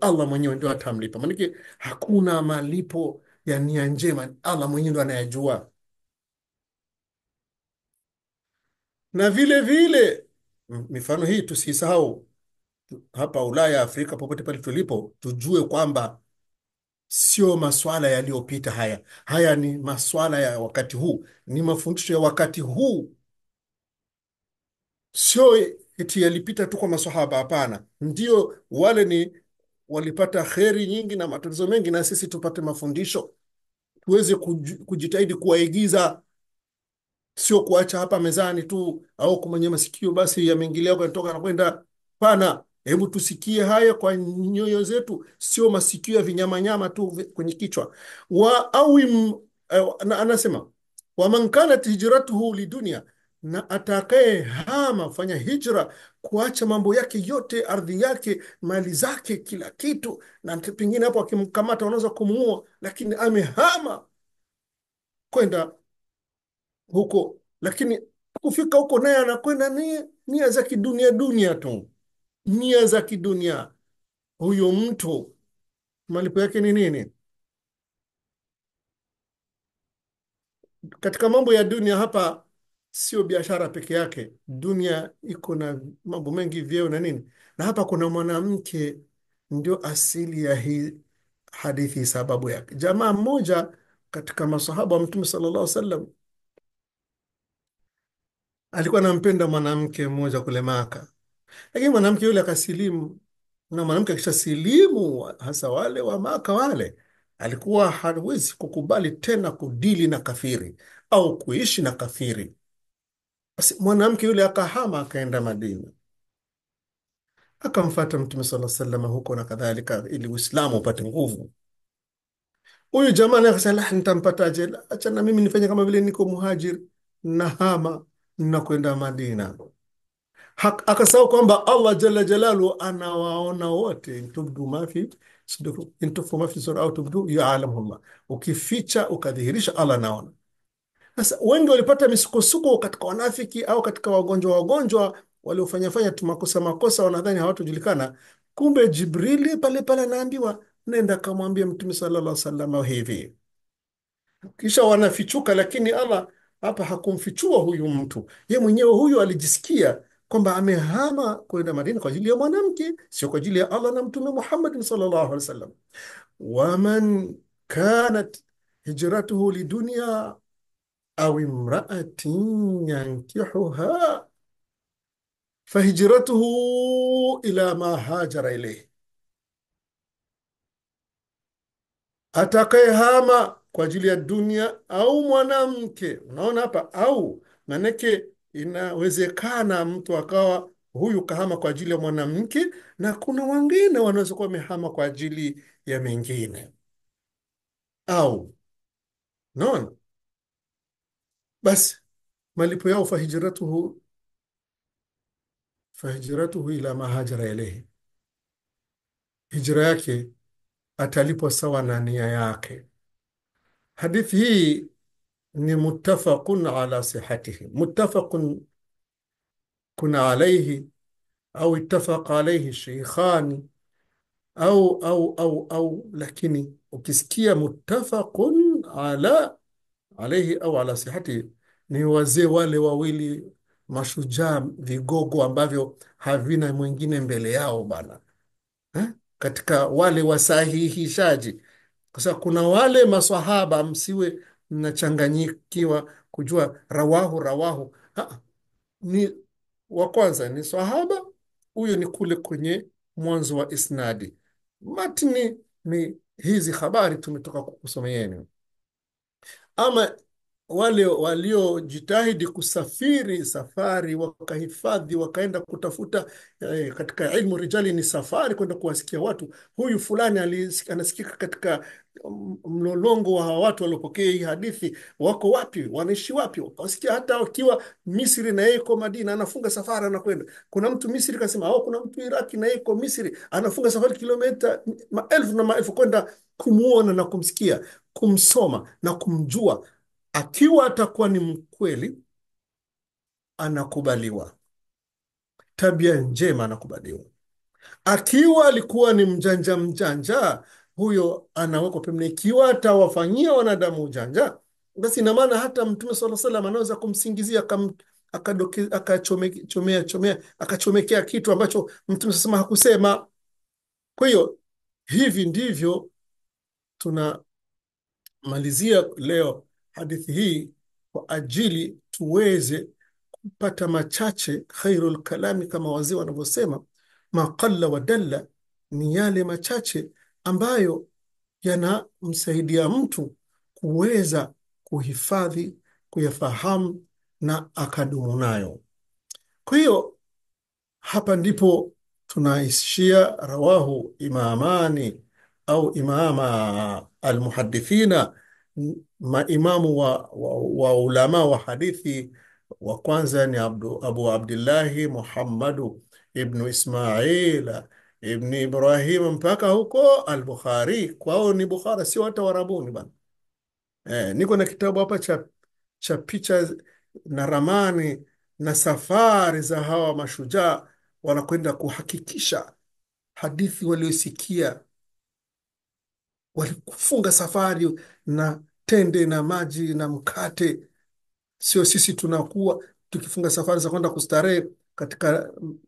Allah mwenyewe ndio atamlipa, maanake hakuna malipo ya nia njema, Allah mwenyewe ndio anayajua. Na vile vile mifano hii tusisahau hapa Ulaya, Afrika, popote pale tulipo, tujue kwamba sio maswala yaliyopita haya. Haya ni maswala ya wakati huu, ni mafundisho ya wakati huu, sio eti yalipita tu kwa maswahaba. Hapana, ndio wale ni walipata kheri nyingi na matatizo mengi, na sisi tupate mafundisho, tuweze kujitahidi kuwaigiza, sio kuacha hapa mezani tu au kwenye masikio, basi yameingilia kanatoka na kwenda pana Hebu tusikie haya kwa nyoyo zetu, sio masikio ya vinyamanyama tu kwenye kichwa wa au eh, na anasema man kanat hijratuhu lidunia, na atakaye hama fanya hijra kuacha mambo yake yote, ardhi yake, mali zake, kila kitu, na pengine hapo akimkamata wanaweza kumuua, lakini amehama kwenda huko, lakini kufika huko naye anakwenda nia za kidunia dunia tu nia za kidunia, huyu mtu malipo yake ni nini? Katika mambo ya dunia hapa sio biashara peke yake. Dunia iko na mambo mengi, vyeo na nini, na hapa kuna mwanamke ndio asili ya hii hadithi, sababu yake. Jamaa mmoja katika masahaba wa Mtume sallallahu alaihi wasallam alikuwa anampenda mwanamke mmoja kule Maka. Lakini mwanamke yule akasilimu, na mwanamke akisha silimu hasa wale wa Maka wale, alikuwa hawezi kukubali tena kudili na kafiri au kuishi na kafiri. Basi mwanamke yule akahama, akaenda Madina, akamfata Mtume sala salama huko na kadhalika, ili Uislamu upate nguvu. Huyu jamaa naye akasema, nitampataje? Acha na mimi nifanye kama vile niko muhajiri, nahama nakwenda Madina akasahau kwamba Allah jalla jalalu anawaona wote, tubdu mafi intufu mafi sura au tubdu yaalamhullah, ukificha ukadhihirisha, Allah anaona. Sasa wengi walipata misukosuko katika wanafiki au katika wagonjwa wagonjwa waliofanyafanya tu makosa makosa, wanadhani hawatojulikana. Kumbe Jibrili pale pale anaambiwa nenda kamwambia Mtume sallallahu alaihi wasallam hivi, kisha wanafichuka. Lakini Allah hapa hakumfichua huyu mtu, ye mwenyewe huyu alijisikia kwamba amehama kwenda Madina kwa ajili ya mwanamke, sio kwa ajili ya Allah na Mtume Muhammadin sallallahu alaihi wasallam. waman kanat hijratuhu lidunya au imraatin yankihuha fahijratuhu ila ma hajara ilaihi, atakayehama kwa ajili ya dunia au mwanamke. Unaona hapa au maneke inawezekana mtu akawa huyu kahama kwa ajili ya mwanamke na kuna wengine wanaweza kuwa wamehama kwa ajili ya mengine au naona basi malipo yao fahijratuhu fahijratuhu ila mahajara elehi hijra yake atalipwa sawa na nia yake hadithi hii ni mutafakun ala sihatihi. Muttafaqun kuna alaihi au ittafaqa alaihi sheikhani au au au au, lakini ukisikia mutafakun ala alaihi au ala sihatihi ni wazee wale wawili mashujaa vigogo ambavyo havina mwingine mbele yao bana ha? Eh? katika wale wasahihishaji. Sasa kuna wale maswahaba msiwe nachanganyikiwa kujua rawahu rawahu ha, ni wa kwanza ni sahaba huyo, ni kule kwenye mwanzo wa isnadi. Matni ni hizi habari tumetoka kukusomeeni, ama wale waliojitahidi kusafiri safari wakahifadhi wakaenda kutafuta eh, katika ilmu rijali ni safari kwenda kuwasikia watu. Huyu fulani anasikika katika mm, mlolongo wa hawa watu waliopokea hii hadithi, wako wapi? Wanaishi wapi? Wakawasikia hata wakiwa Misri na yeye Madina, anafunga safari anakwenda. Kuna mtu Misri kasema au oh, kuna mtu Iraki na yeye Misri, anafunga safari kilometa mm, maelfu na maelfu kwenda kumuona na kumsikia, kumsoma na kumjua Akiwa atakuwa ni mkweli, anakubaliwa. Tabia njema anakubaliwa. Akiwa alikuwa ni mjanja mjanja, huyo anawekwa pembeni. Ikiwa atawafanyia wanadamu ujanja, basi ina maana hata Mtume sala salam anaweza kumsingizia akachomea chomea akachomekea kitu ambacho Mtume sasema hakusema. Kwa hiyo hivi ndivyo tunamalizia leo hadithi hii kwa ajili tuweze kupata machache, khairul kalami, kama wazee wanavyosema, maqalla wa dalla, ni yale machache ambayo yanamsaidia mtu kuweza kuhifadhi, kuyafahamu na akadumu nayo. Kwa hiyo hapa ndipo tunaishia rawahu imamani au imama almuhadithina maimamu wa, wa, wa ulama wa hadithi wa kwanza ni Abdu, Abu Abdillahi Muhammadu ibnu ismail ibni Ibrahim mpaka huko Al-Bukhari. Kwao ni Bukhara, sio hata Warabuni bana. Eh, niko na kitabu hapa cha, cha picha na ramani na safari za hawa mashujaa wanakwenda kuhakikisha hadithi waliosikia, walikufunga safari na tende na maji na mkate. Sio sisi tunakuwa tukifunga safari za kwenda kustarehe katika mm,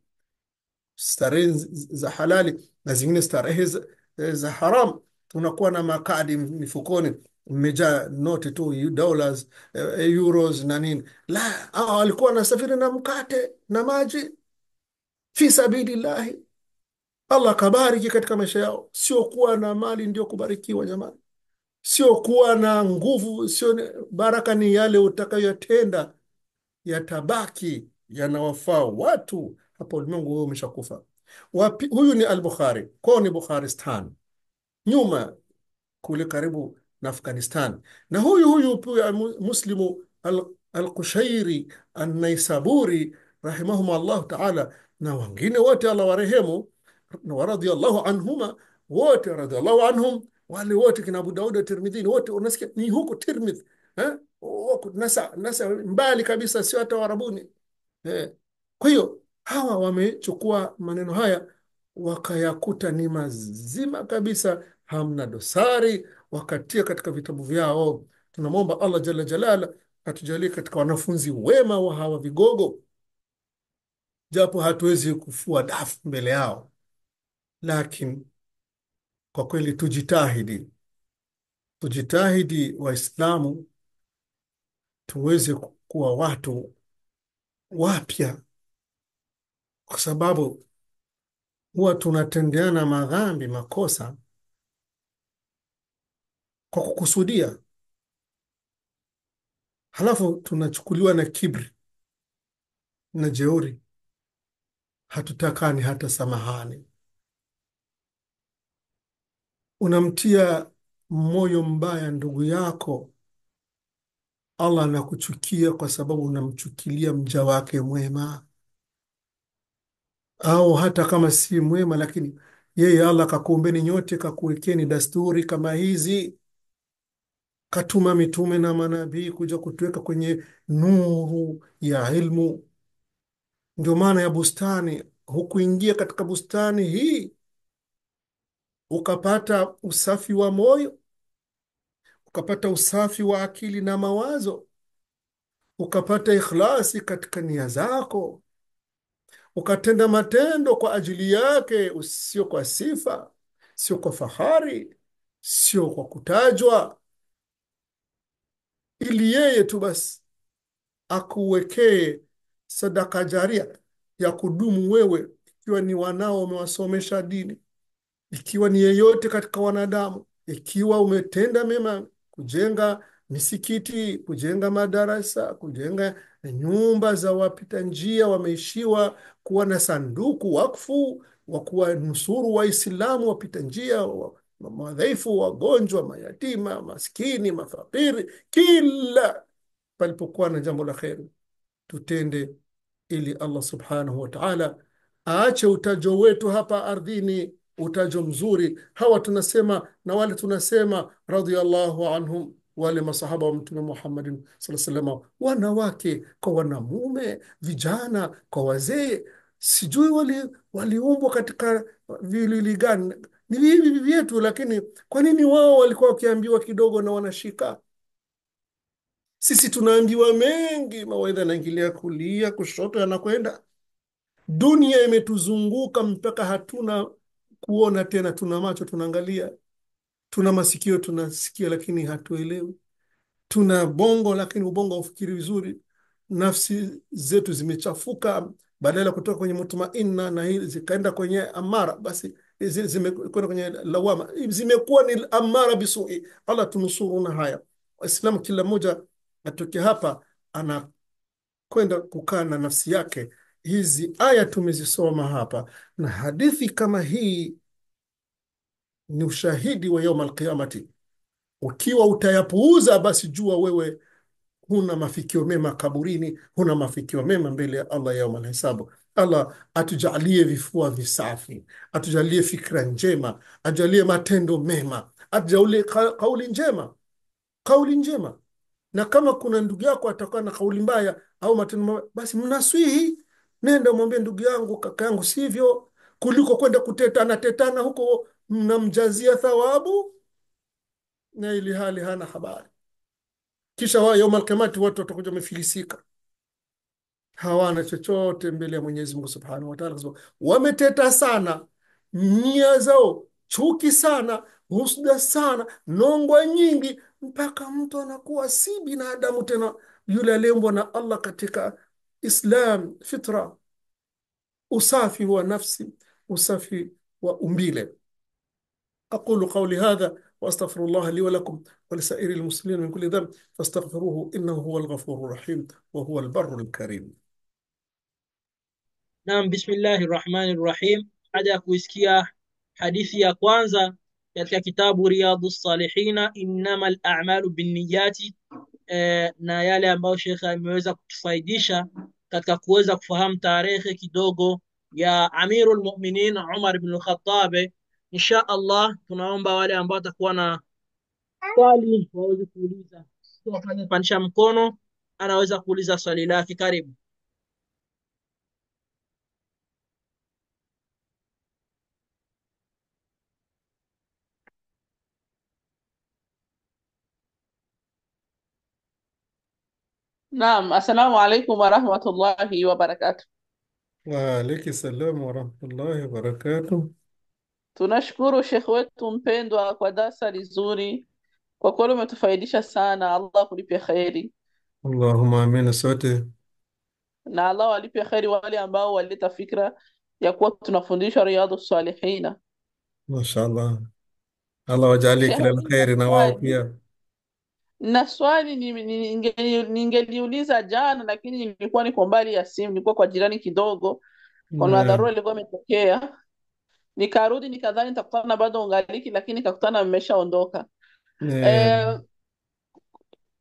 starehe za halali na zingine starehe za, eh, za haram, tunakuwa na makadi mifukoni mmejaa noti tu dollars, eh, euros na nini. La, hawa walikuwa wanasafiri na mkate na maji fi sabilillahi. Allah kabariki katika maisha yao, sio kuwa na mali ndio kubarikiwa jamani sio kuwa na nguvu, sio baraka. Ni yale utakayotenda yatabaki, yanawafaa watu hapa ulimwengu, huyo umeshakufa. Huyu ni Al-Bukhari kwao ni Bukharistan, nyuma kule karibu na Afghanistan. Na huyu huyu pia Muslimu al anaisaburi rahimahuma naisaburi rahimahum taala, na wengine wote Allah warehemu na waradhiallahu anhuma wote radhiallahu anhum wale wote kina Abu Daud Tirmidhi wote unasikia ni huko Tirmidhi eh huko nasa nasa mbali kabisa sio hata Warabuni eh kwa hiyo hawa wamechukua maneno haya wakayakuta ni mazima kabisa hamna dosari wakatia katika vitabu vyao tunamwomba Allah jalla jalala atujalie katika wanafunzi wema wa hawa vigogo japo hatuwezi kufua dafu mbele yao lakini kwa kweli tujitahidi, tujitahidi Waislamu tuweze kuwa watu wapya, kwa sababu huwa tunatendeana madhambi, makosa kwa kukusudia, halafu tunachukuliwa na kibri na jeuri, hatutakani hata samahani unamtia moyo mbaya ndugu yako, Allah anakuchukia kwa sababu unamchukilia mja wake mwema, au hata kama si mwema, lakini yeye Allah kakuumbeni nyote, kakuwekeni dasturi kama hizi, katuma mitume na manabii kuja kutuweka kwenye nuru ya ilmu. Ndio maana ya bustani, hukuingia katika bustani hii ukapata usafi wa moyo, ukapata usafi wa akili na mawazo, ukapata ikhlasi katika nia zako, ukatenda matendo kwa ajili yake, sio kwa sifa, sio kwa fahari, sio kwa kutajwa, ili yeye tu basi akuwekee sadaka jaria ya kudumu wewe, ikiwa ni wanao wamewasomesha dini ikiwa ni yeyote katika wanadamu, ikiwa umetenda mema, kujenga misikiti, kujenga madarasa, kujenga nyumba za wapita njia wameishiwa, kuwa na sanduku wakfu wa kuwanusuru Waislamu wapita njia, madhaifu, wagonjwa, mayatima, maskini, mafakiri, kila palipokuwa na jambo la kheri tutende, ili Allah subhanahu wa taala aache utajo wetu hapa ardhini utajo mzuri hawa tunasema na wale tunasema radhiallahu anhum wale masahaba wa mtume Muhammadin salama wanawake kwa wanamume, vijana kwa wazee, sijui waliumbwa wali katika vilili gani? Ni vivi vyetu, lakini kwa nini wao walikuwa wakiambiwa kidogo na wanashika? Sisi tunaambiwa mengi, mawaidha yanaingilia kulia, kushoto yanakwenda. Dunia imetuzunguka mpaka hatuna kuona tena. Tuna macho tunaangalia, tuna masikio tunasikia, lakini hatuelewi. Tuna bongo, lakini ubongo haufikiri vizuri. Nafsi zetu zimechafuka, badala ya kutoka kwenye mutmainna na hili zikaenda kwenye amara, basi zimekwenda kwenye lawama, zimekuwa ni amara bisui. Allah tunusuru na haya. Waislamu kila mmoja atoke hapa anakwenda kukaa na nafsi yake hizi aya tumezisoma hapa na hadithi kama hii ni ushahidi wa yaum alqiamati Ukiwa utayapuuza, basi jua wewe huna mafikio mema kaburini, huna mafikio mema mbele ya Allah yaum alhisabu. Allah atujalie vifua visafi, atujalie fikra njema, atujalie matendo mema, atujalie kauli njema, kauli njema. Na kama kuna ndugu yako atakuwa na kauli mbaya au matendo mabaya, basi mnaswihi nenda mwambie ndugu yangu, kaka yangu, sivyo, kuliko kwenda kutetana tetana huko, mnamjazia thawabu na ili hali hana habari. Kisha wa yauma alqiyamati watu watakuja wamefilisika, hawana chochote mbele ya Mwenyezi Mungu subhanahu wa taala, wameteta sana, nia zao chuki sana, husda sana, nongwa nyingi, mpaka mtu anakuwa si binadamu tena, yule aliyeumbwa na Allah katika إسلام فطرة أصافي هو نفسي أصافي وأمبيله أقول قولي هذا وأستغفر الله لي ولكم ولسائر المسلمين من كل ذنب فاستغفروه إنه هو الغفور الرحيم وهو البر الكريم نعم بسم الله الرحمن الرحيم هذا كويسكيا حديثي أكوانزا katika kitabu Riyadu Salihina innama al-a'malu binniyati, na yale ambayo shekhe ameweza kutufaidisha katika kuweza kufahamu tarehe kidogo ya Amirul Mu'minin Umar ibn al-Khattab. Insha Allah tunaomba wale ambao watakuwa na swali waweze kuuliza, so, mkono anaweza kuuliza swali lake. Karibu. Naam, assalamu alaikum warahmatullahi wabarakatu. Waalaikum salam warahmatullahi wabarakatu. Tunashukuru shekhe wetu mpendwa kwa darsa lizuri, kwa kweli umetufaidisha sana. Allah kulipe kheri, Allahumma amina sote. na Allah walipe kheri wale ambao walileta fikra ya kuwa tunafundishwa Riyadhu Salihina. Mashallah, Allah wajalie kila la kheri na wao pia na swali ningeliuliza ninge, ninge jana, lakini nilikuwa niko mbali ya simu, nilikuwa kwa jirani kidogo, kuna dharura ilikuwa imetokea. Nikarudi nikadhani nitakutana bado ungaliki, lakini nikakutana mmeshaondoka. yeah. Eh,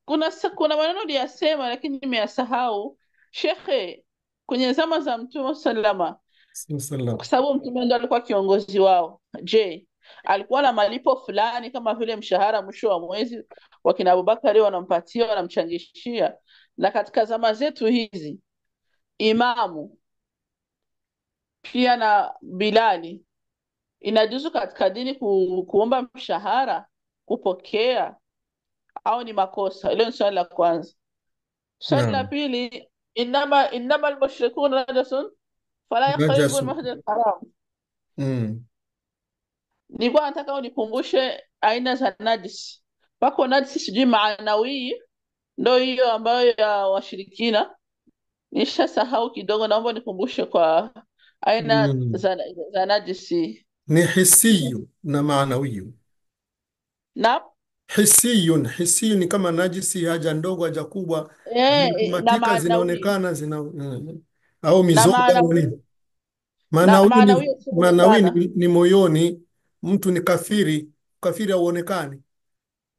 kuna kuna maneno liyasema, lakini nimeyasahau shekhe, kwenye zama za Mtume salama, kwa sababu Mtume ndo alikuwa kiongozi wao. Je, alikuwa na malipo fulani kama vile mshahara mwisho wa mwezi, wakina Abubakari wanampatia wanamchangishia. Na katika zama zetu hizi imamu pia na Bilali inajuzu katika dini ku, kuomba mshahara kupokea au ni makosa? Hilo ni swali la kwanza. Swali la pili, inama innama almushrikuna najasun fala yaqrabu almasjid alharam. Mm nilikuwa nataka unikumbushe aina za najisi. Pako najisi sijui maanawii, ndo hiyo ambayo ya washirikina. sahau kidogo, naomba nikumbushe kwa aina mm. za, za najisi. Ni hisiyu na maanawiyu. na hisiyu hisiyu ni kama najisi, haja ndogo, haja kubwa, eh, eh matika zinaonekana zina mm. au mizoga. Maanawi ni moyoni mtu ni kafiri, kafiri hauonekani.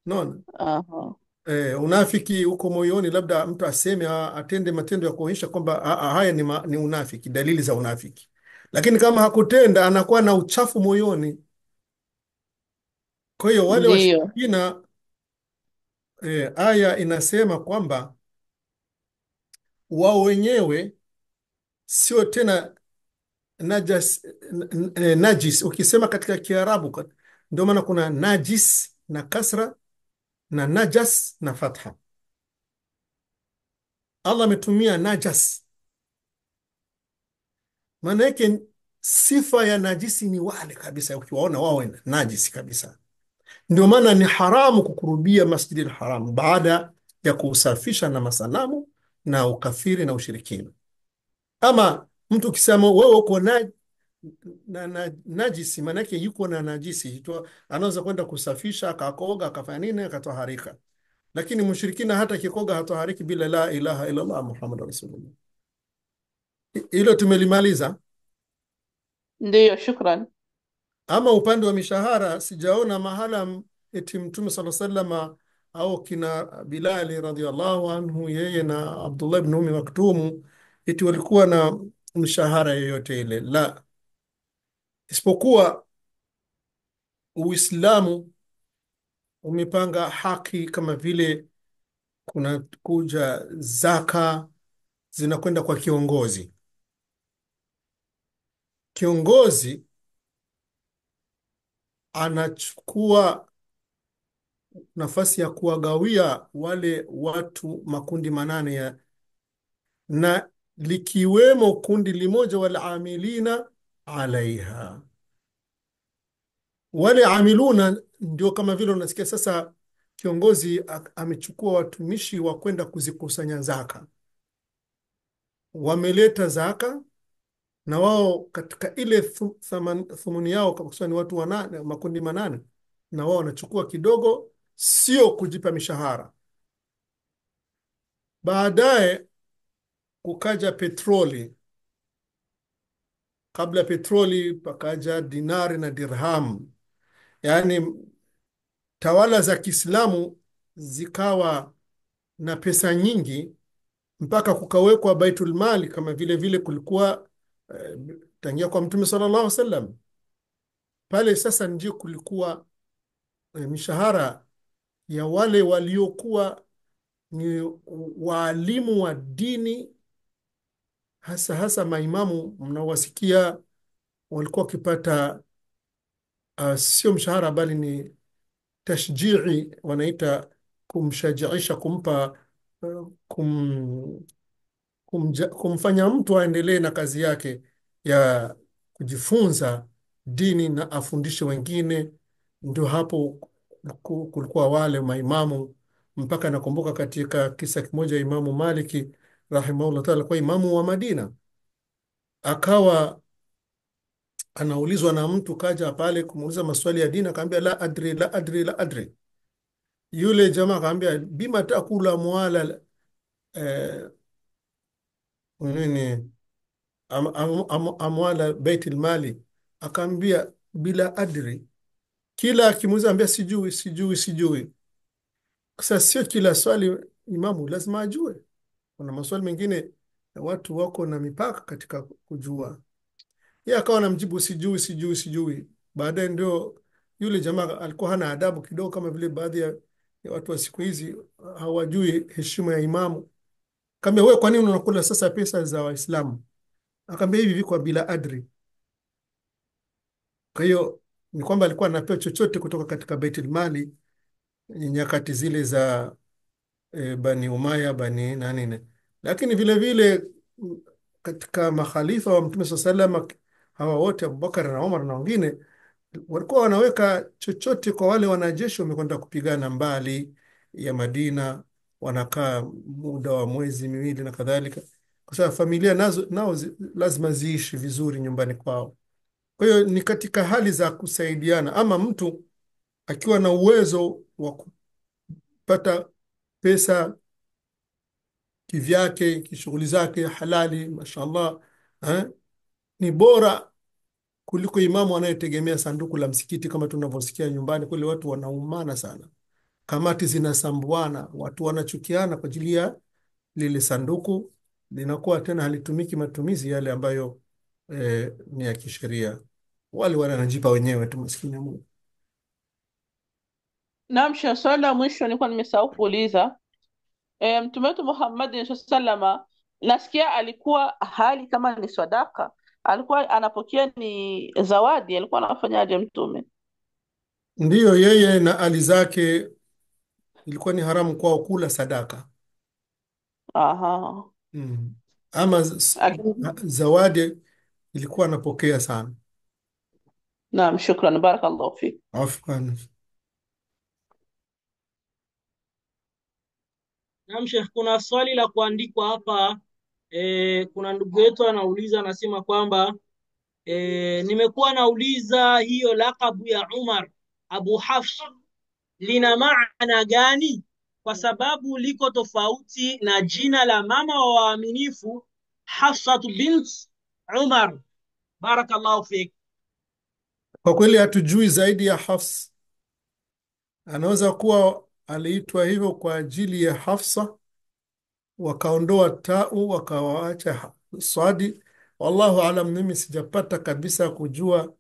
Unaona? Aha. E, unafiki huko moyoni, labda mtu aseme ah, atende matendo ya kuonyesha kwamba ah, ah, haya ni, ma, ni unafiki, dalili za unafiki. Lakini kama hakutenda anakuwa na uchafu moyoni. Kwa hiyo wale washirikina eh, aya inasema kwamba wao wenyewe sio tena najas, eh, najis ukisema katika Kiarabu ndio maana kuna najis na kasra na najas na fatha. Allah ametumia najas, maana yake sifa ya najisi ni wale kabisa, ukiwaona wao najisi kabisa. Ndio maana ni haramu kukurubia Masjidil Haram baada ya kuusafisha na masanamu na ukafiri na ushirikina. Ama mtu kisema wewe uko na, na, na, najisi, maanake yuko na najisi, anaweza kwenda kusafisha akakoga akafanya nini akatoharika. Lakini mshirikina hata kikoga hatohariki bila la ilaha Allah Muhammad rasulullah. Hilo tumelimaliza, ndio, shukran. Ama upande wa mishahara sijaona mahala eti Mtume sala salama au kina Bilali radhiallahu anhu yeye na Abdullah ibn Ummi Maktumu eti walikuwa na mshahara yoyote ile, la isipokuwa Uislamu umepanga haki kama vile kuna kuja zaka zinakwenda kwa kiongozi. Kiongozi anachukua nafasi ya kuwagawia wale watu makundi manane ya, na likiwemo kundi limoja walamilina alaiha wale amiluna ndio kama vile unasikia sasa kiongozi amechukua watumishi wa kwenda kuzikusanya zaka wameleta zaka na wao katika ile thumuni yao kabisa ni watu wanane makundi manane na wao wanachukua kidogo sio kujipa mishahara baadaye kukaja petroli. Kabla ya petroli pakaja dinari na dirhamu, yaani tawala za Kiislamu zikawa na pesa nyingi mpaka kukawekwa Baitul Mali kama vile vile kulikuwa eh, tangia kwa Mtume sallallahu alaihi wasallam pale. Sasa ndio kulikuwa eh, mishahara ya wale waliokuwa ni waalimu wa dini hasa hasa maimamu mnaowasikia walikuwa wakipata uh, sio mshahara bali ni tashjii, wanaita kumshajiisha, kumpa uh, kum, kumja, kumfanya mtu aendelee na kazi yake ya kujifunza dini na afundishe wengine. Ndio hapo kulikuwa wale maimamu mpaka nakumbuka katika kisa kimoja Imamu Maliki rahimahullah taala kwa imamu wa Madina, akawa anaulizwa na mtu kaja pale kumuuliza maswali ya dini, akaambia la adri la adri la adri. Yule jamaa akaambia bima takula mwala eh, nini am, am, am, amwala baitil mali, akaambia bila adri, kila akimuuliza ambia sijui sijui sijui. Sasa sio kila swali imamu lazima ajue kuna maswali mengine watu wako na mipaka katika kujua. Yeye akawa namjibu sijui, sijui, sijui. Baadaye ndio yule jamaa alikuwa hana adabu kidogo, kama vile baadhi ya watu wa siku hizi hawajui heshima ya imamu. Kambia wewe, kwa nini unakula sasa pesa za Waislamu? Akaambia hivi viko bila adri. Kwa hiyo ni kwamba alikuwa anapewa chochote kutoka katika Baitul Mali nyakati zile za e, Bani Umaya, Bani nani. Lakini vile vile katika makhalifa wa Mtume saa salama hawa wote Abubakar na Umar na wengine walikuwa wanaweka chochote kwa wale wanajeshi wamekwenda kupigana mbali ya Madina, wanakaa muda wa mwezi miwili na kadhalika, kwa sababu familia nazo nao zi, lazima ziishi vizuri nyumbani kwao. Kwa hiyo ni katika hali za kusaidiana, ama mtu akiwa na uwezo wa kupata pesa kivyake, kishughuli zake halali, mashallah ha? Eh? ni bora kuliko imamu anayetegemea sanduku la msikiti, kama tunavyosikia nyumbani kule, watu wanaumana sana, kamati zinasambuana, watu wanachukiana kwa ajili ya lile sanduku, linakuwa tena halitumiki matumizi yale ambayo eh, ni ya kisheria. Wale wanajipa wenyewe tu, maskini ya Mungu. Naam, swali la mwisho nilikuwa nimesahau kuuliza. E, eh, Mtume wetu Muhammad sallama nasikia alikuwa hali kama ni sadaka, alikuwa anapokea ni zawadi, alikuwa anafanyaje Mtume? Ndiyo, yeye na ali zake ilikuwa ni haramu kwao kula sadaka. Aha. Mm. Ama Aki- zawadi ilikuwa anapokea sana. Naam, shukran, barakallahu fik. Afwan. Naam Sheikh, kuna swali la kuandikwa hapa e, kuna ndugu yetu anauliza anasema kwamba e, nimekuwa nauliza hiyo lakabu ya Umar Abu Hafs lina maana gani? Kwa sababu liko tofauti na jina la mama wa waaminifu Hafsatu bint Umar. Barakallahu fik. Kwa kweli hatujui zaidi ya Hafs, anaweza kuwa aliitwa hivyo kwa ajili ya Hafsa, wakaondoa tau wakawaacha swadi. Wallahu alam, mimi sijapata kabisa kujua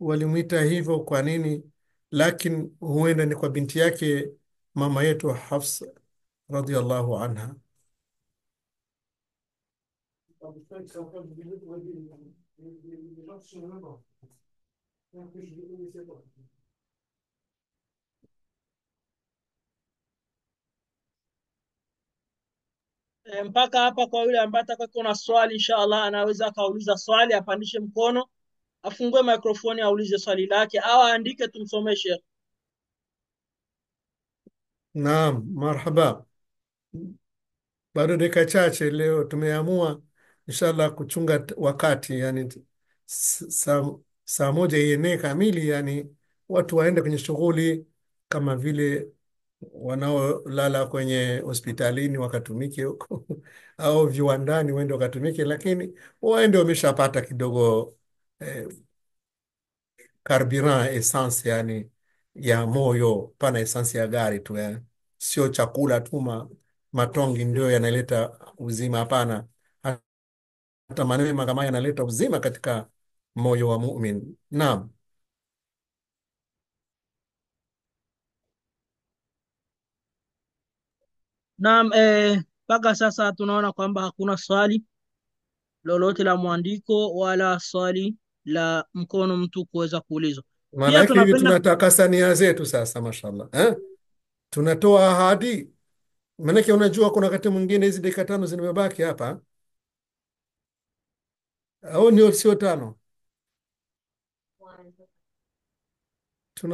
walimwita hivyo kwa nini, lakini huenda ni kwa binti yake mama yetu Hafsa radhiallahu anha. Eh, mpaka hapa kwa yule ambaye atakuwa na swali inshallah, anaweza akauliza swali, apandishe mkono, afungue mikrofoni aulize swali lake au aandike, tumsomee shekhe. Naam, marhaba. Bado dakika chache, leo tumeamua inshallah kuchunga wakati, yani saa moja ienee kamili, yani watu waende kwenye shughuli kama vile wanaolala kwenye hospitalini wakatumike huko au viwandani waende wakatumike, lakini waende wameshapata kidogo eh, carburant essence, yani ya moyo, pana essence ya gari tu ya. Eh. Sio chakula tu ma, matongi ndio yanaleta uzima, hapana. Hata maneno kama yanaleta uzima katika moyo wa mumin. Naam. Naam, eh, mpaka e, sasa tunaona kwamba hakuna swali lolote la mwandiko wala swali la mkono mtu kuweza kuulizwa. Maana hivi tunapenda... tunatakasa nia zetu sasa, mashallah eh? tunatoa ahadi. Maanake unajua kuna wakati mwingine hizi dakika tano zimebaki hapa, au ndio sio tano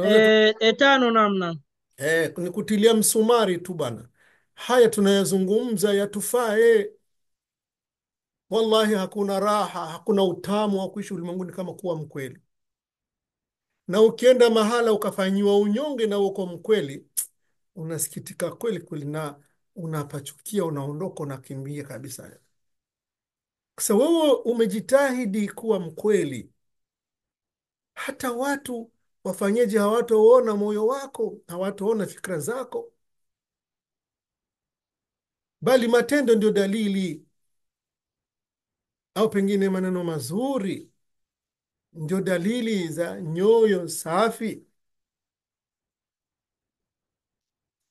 e, e, tano namna e, ni kutilia msumari tu bana haya tunayazungumza yatufaa eh. Wallahi, hakuna raha, hakuna utamu wa kuishi ulimwenguni kama kuwa mkweli, na ukienda mahala ukafanyiwa unyonge na uko mkweli, unasikitika kweli kweli, na unapachukia, unaondoka, unakimbia kabisa. Sasa wewe umejitahidi kuwa mkweli, hata watu wafanyeje hawatoona moyo wako, hawatoona fikra zako bali matendo ndio dalili, au pengine maneno mazuri ndio dalili za nyoyo safi.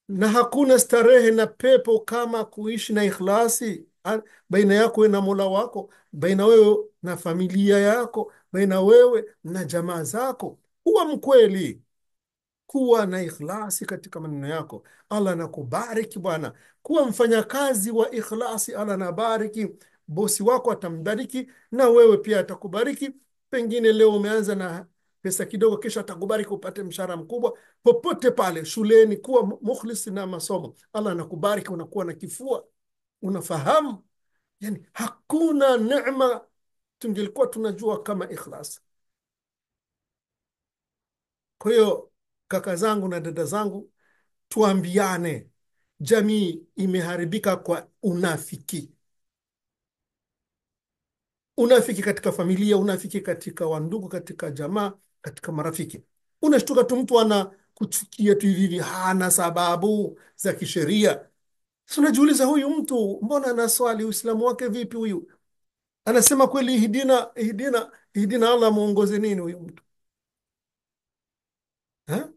Na hakuna starehe na pepo kama kuishi na ikhlasi baina yako na Mola wako, baina wewe na familia yako, baina wewe na jamaa zako. huwa mkweli, kuwa na ikhlasi katika maneno yako. Allah anakubariki bwana kuwa mfanyakazi wa ikhlasi. Allah nabariki bosi wako atambariki na wewe pia atakubariki. Pengine leo umeanza na pesa kidogo, kesho atakubariki upate mshahara mkubwa. Popote pale, shuleni, kuwa mukhlisi na masomo, Allah anakubariki, unakuwa na kifua, unafahamu. Yani hakuna neema tungelikuwa tunajua kama ikhlas. Kwa hiyo kaka zangu na dada zangu, tuambiane jamii imeharibika kwa unafiki unafiki katika familia, unafiki katika wandugu, katika jamaa, katika marafiki. Unashtuka tu mtu ana kuchukia tu hivi, hana sababu za kisheria. Tunajiuliza, huyu mtu mbona anaswali? Uislamu wake vipi? Huyu anasema kweli? Hidina, hidina, hidina, Allah muongoze nini huyu mtu ha?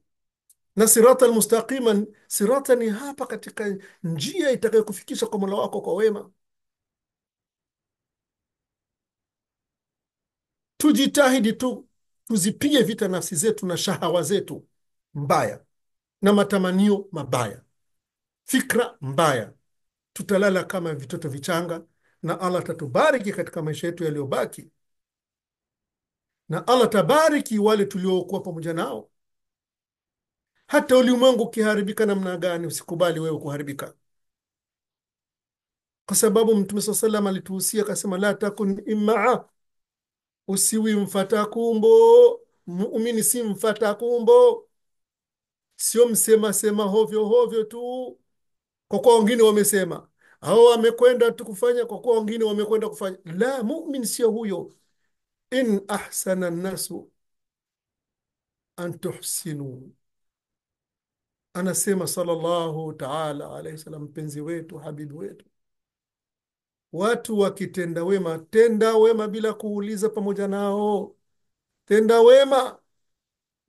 na sirata almustaqima, sirata ni hapa katika njia itakayokufikisha kwa mola wako kwa wema. Tujitahidi tu tuzipige vita nafsi zetu na shahawa zetu mbaya na matamanio mabaya, fikra mbaya, tutalala kama vitoto vichanga, na Allah tatubariki katika maisha yetu yaliyobaki, na Allah tabariki wale tuliokuwa pamoja nao hata ulimwengu ukiharibika namna gani, usikubali wewe kuharibika, kwa sababu Mtume saa salam alituhusia akasema, la takun imaa, usiwi mfata kumbo. Muumini si mfata kumbo, sio msema sema hovyo hovyo tu kwa kuwa wengine wamesema au wamekwenda tu kufanya kwa kuwa wengine wamekwenda kufanya. La, mumin sio huyo. in ahsana nnasu an anasema sallallahu taala alaihi wasallam, mpenzi wetu, habibi wetu, watu wakitenda wema, tenda wema bila kuuliza pamoja nao. Tenda wema,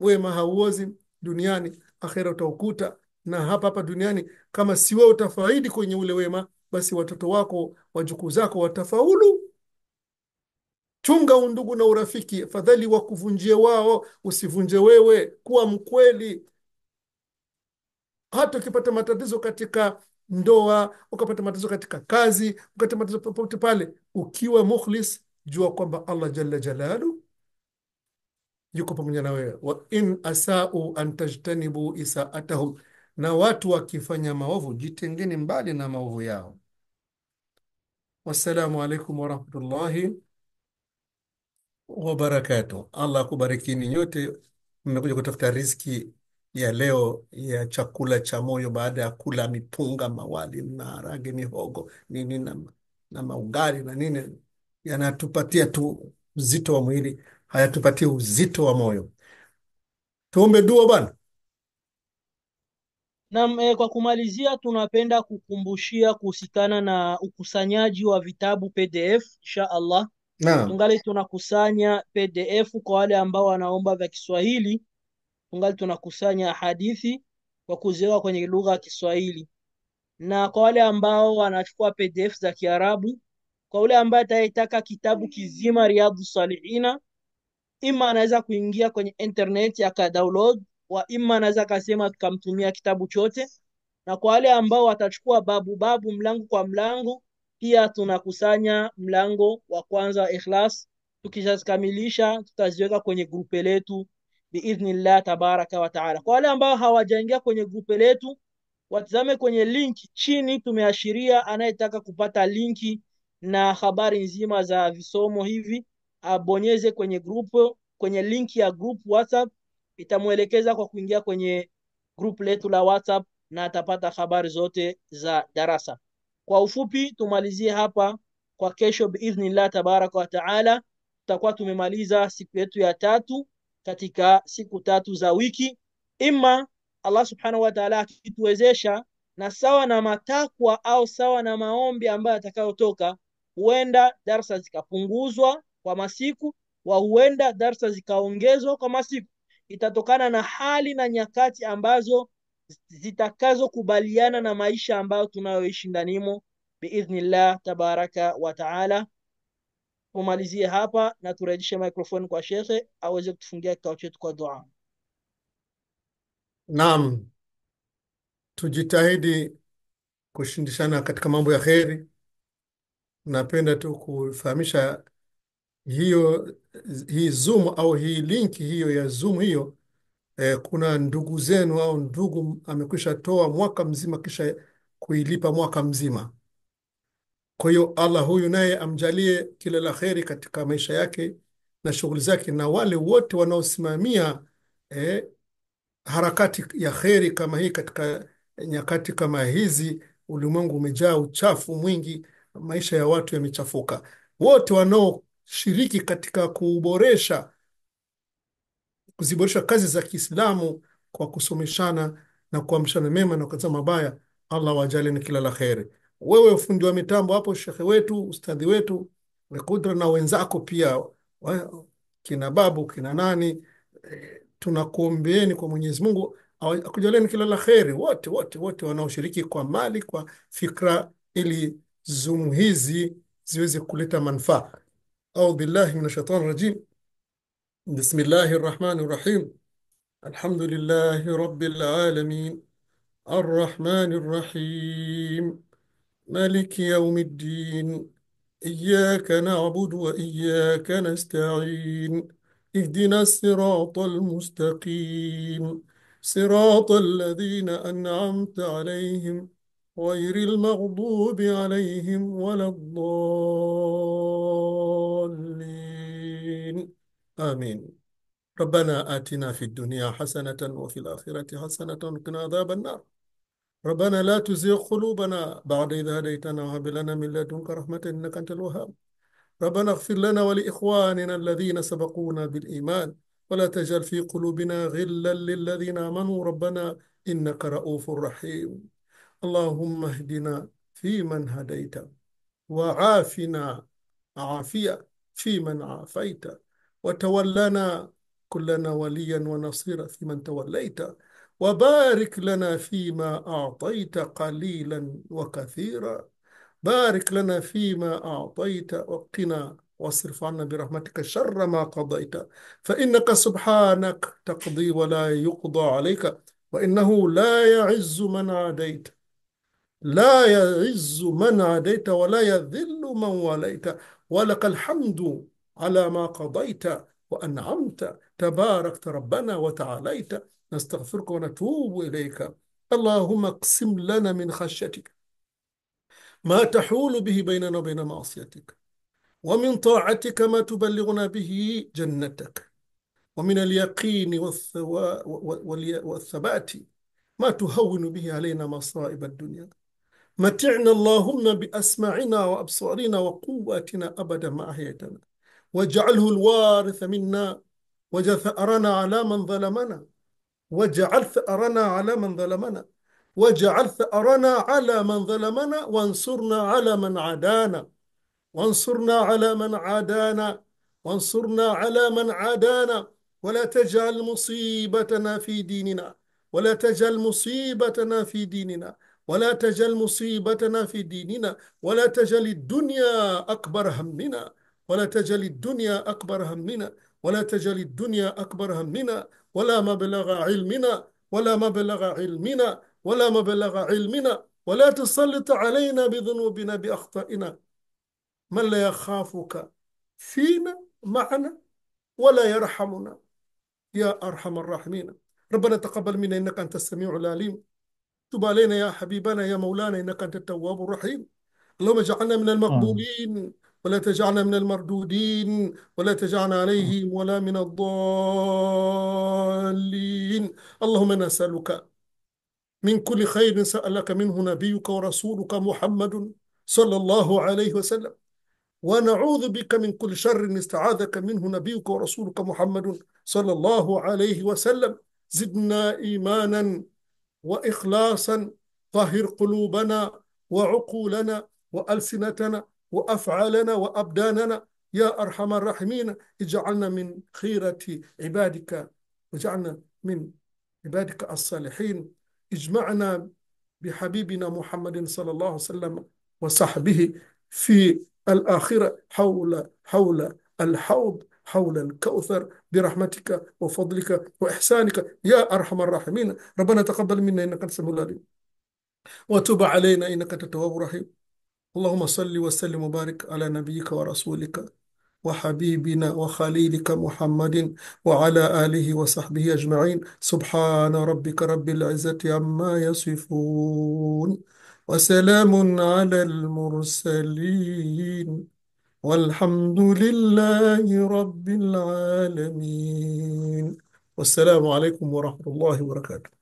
wema hauozi duniani, akhera utaukuta na hapa hapa duniani. Kama si wewe utafaidi kwenye ule wema, basi watoto wako, wajukuu zako watafaulu. Chunga undugu na urafiki, afadhali wakuvunjie wao, usivunje wewe. Kuwa mkweli hata ukipata matatizo katika ndoa ukapata matatizo katika kazi ukapata matatizo popote pale ukiwa mukhlis jua kwamba allah jalla jalalu yuko pamoja na wewe wa in asau an tajtanibu isaatahum na watu wakifanya maovu jitengeni mbali na maovu yao wassalamu alaikum warahmatullahi wabarakatu allah akubarikini nyote mmekuja kutafuta riski ya leo ya chakula cha moyo baada ya kula mipunga, mawali, maharage, mihogo nini na, na maugari na nini, yanatupatia tu uzito wa mwili, hayatupatie uzito wa moyo. Tuombe dua Bwana. Naam, e, kwa kumalizia tunapenda kukumbushia kuhusikana na ukusanyaji wa vitabu PDF insha Allah. Naam. Tungali tunakusanya PDF kwa wale ambao wanaomba vya Kiswahili tungali tunakusanya hadithi kwa kuziweka kwenye lugha ya Kiswahili, na kwa wale ambao wanachukua PDF za Kiarabu, kwa ule ambaye atayetaka kitabu kizima Riyadhu Salihina, ima anaweza kuingia kwenye internet download wa ima anaweza akasema tukamtumia kitabu chote. Na kwa wale ambao watachukua babu babu, mlango kwa mlango, pia tunakusanya mlango wa kwanza Ikhlas. Tukishazikamilisha tutaziweka kwenye grupe letu biidhnillah tabaraka wataala. Kwa wale ambao hawajaingia kwenye grupe letu watizame kwenye linki chini, tumeashiria anayetaka kupata linki na habari nzima za visomo hivi abonyeze kwenye grupu, kwenye linki ya group WhatsApp itamwelekeza kwa kuingia kwenye group letu la WhatsApp na atapata habari zote za darasa. Kwa ufupi tumalizie hapa kwa kesho, biidhnillah tabaraka wataala, tutakuwa tumemaliza siku yetu ya tatu katika siku tatu za wiki, ima Allah subhanahu wa ta'ala akituwezesha, na sawa na matakwa au sawa na maombi ambayo yatakayotoka, huenda darsa zikapunguzwa kwa masiku wa huenda darsa zikaongezwa kwa masiku, itatokana na hali na nyakati ambazo zitakazokubaliana na maisha ambayo tunayoishi ndanimo biidhnillah tabaraka wa taala umalizie hapa na turejeshe microphone kwa shekhe aweze kutufungia kikao chetu kwa dua. Naam, tujitahidi kushindishana katika mambo ya kheri. Napenda tu kufahamisha hiyo hii Zoom au hii linki hiyo ya Zoom hiyo eh, kuna ndugu zenu au ndugu amekwisha toa mwaka mzima kisha kuilipa mwaka mzima kwa hiyo Allah huyu naye amjalie kila la kheri katika maisha yake na shughuli zake, na wale wote wanaosimamia eh, harakati ya kheri kama hii katika nyakati kama hizi. Ulimwengu umejaa uchafu mwingi, maisha ya watu yamechafuka. Wote wanaoshiriki katika kuboresha kuziboresha kazi za Kiislamu kwa kusomeshana na kuamshana mema na kukataza mabaya, Allah wajalie na kila la kheri wewe ufundi wa mitambo hapo, shekhe wetu, ustadhi wetu Kudra na wenzako pia wa, kina babu kina nani e, tunakuombeeni kwa Mwenyezi Mungu akujalieni kila la kheri, wote wote wote wanaoshiriki kwa mali kwa fikra, ili zumu hizi ziweze kuleta manufaa. Au billahi min shaitani rajim. Bismillahi rahmani rahim. Alhamdulillahi rabbil alamin arrahmani rahim مالك يوم الدين إياك نعبد وإياك نستعين اهدنا الصراط المستقيم صراط الذين أنعمت عليهم غير المغضوب عليهم ولا الضالين آمين ربنا آتنا في الدنيا حسنة وفي الآخرة حسنة وقنا عذاب النار ربنا لا تزغ قلوبنا بعد إذ هديتنا وهب لنا من لدنك رحمة إنك أنت الوهاب ربنا اغفر لنا ولإخواننا الذين سبقونا بالإيمان ولا تجعل في قلوبنا غلا للذين آمنوا ربنا إنك رؤوف رحيم اللهم اهدنا فيمن هديت وعافنا عافية فيمن عافيت وتولنا كلنا وليا ونصيرا فيمن توليت وبارك لنا فيما أعطيت قليلا وكثيرا بارك لنا فيما أعطيت وقنا واصرف عنا برحمتك شر ما قضيت فإنك سبحانك تقضي ولا يقضى عليك وإنه لا يعز من عاديت لا يعز من عاديت ولا يذل من وليت ولك الحمد على ما قضيت وأنعمت تباركت ربنا وتعاليت نستغفرك ونتوب إليك اللهم اقسم لنا من خشيتك ما تحول به بيننا وبين معصيتك ومن طاعتك ما تبلغنا به جنتك ومن اليقين والثبات ما تهون به علينا مصائب الدنيا متعنا اللهم بأسماعنا وأبصارنا وقواتنا أبدا ما أحييتنا واجعله الوارث منا وجثأرنا على من ظلمنا واجعل ثأرنا على من ظلمنا واجعل ثأرنا على من ظلمنا وانصرنا على من عادانا وانصرنا على من عادانا وانصرنا على من عادانا ولا تجعل مصيبتنا في ديننا ولا تجعل مصيبتنا في ديننا ولا تجعل مصيبتنا في ديننا ولا تجعل الدنيا أكبر همنا ولا تجعل الدنيا أكبر همنا ولا تجعل الدنيا أكبر همنا ولا مبلغ علمنا ولا مبلغ علمنا ولا مبلغ علمنا ولا تسلط علينا بذنوبنا بأخطائنا من لا يخافك فينا معنا ولا يرحمنا يا أرحم الراحمين ربنا تقبل منا إنك أنت السميع العليم تب علينا يا حبيبنا يا مولانا إنك أنت التواب الرحيم اللهم اجعلنا من المقبولين ولا تجعلنا من المردودين ولا تجعلنا عليهم ولا من الضالين اللهم نسألك من كل خير سألك منه نبيك ورسولك محمد صلى الله عليه وسلم ونعوذ بك من كل شر استعاذك منه نبيك ورسولك محمد صلى الله عليه وسلم زدنا إيمانا وإخلاصا طهر قلوبنا وعقولنا وألسنتنا وأفعالنا وأبداننا يا أرحم الراحمين اجعلنا من خيرة عبادك واجعلنا من عبادك الصالحين اجمعنا بحبيبنا محمد صلى الله عليه وسلم وصحبه في الآخرة حول حول الحوض حول الكوثر برحمتك وفضلك وإحسانك يا أرحم الراحمين ربنا تقبل منا إنك أنت السميع العليم وتب علينا إنك أنت التواب الرحيم اللهم صل وسلم وبارك على نبيك ورسولك وحبيبنا وخليلك محمد وعلى آله وصحبه أجمعين سبحان ربك رب العزة عما يصفون وسلام على المرسلين والحمد لله رب العالمين والسلام عليكم ورحمة الله وبركاته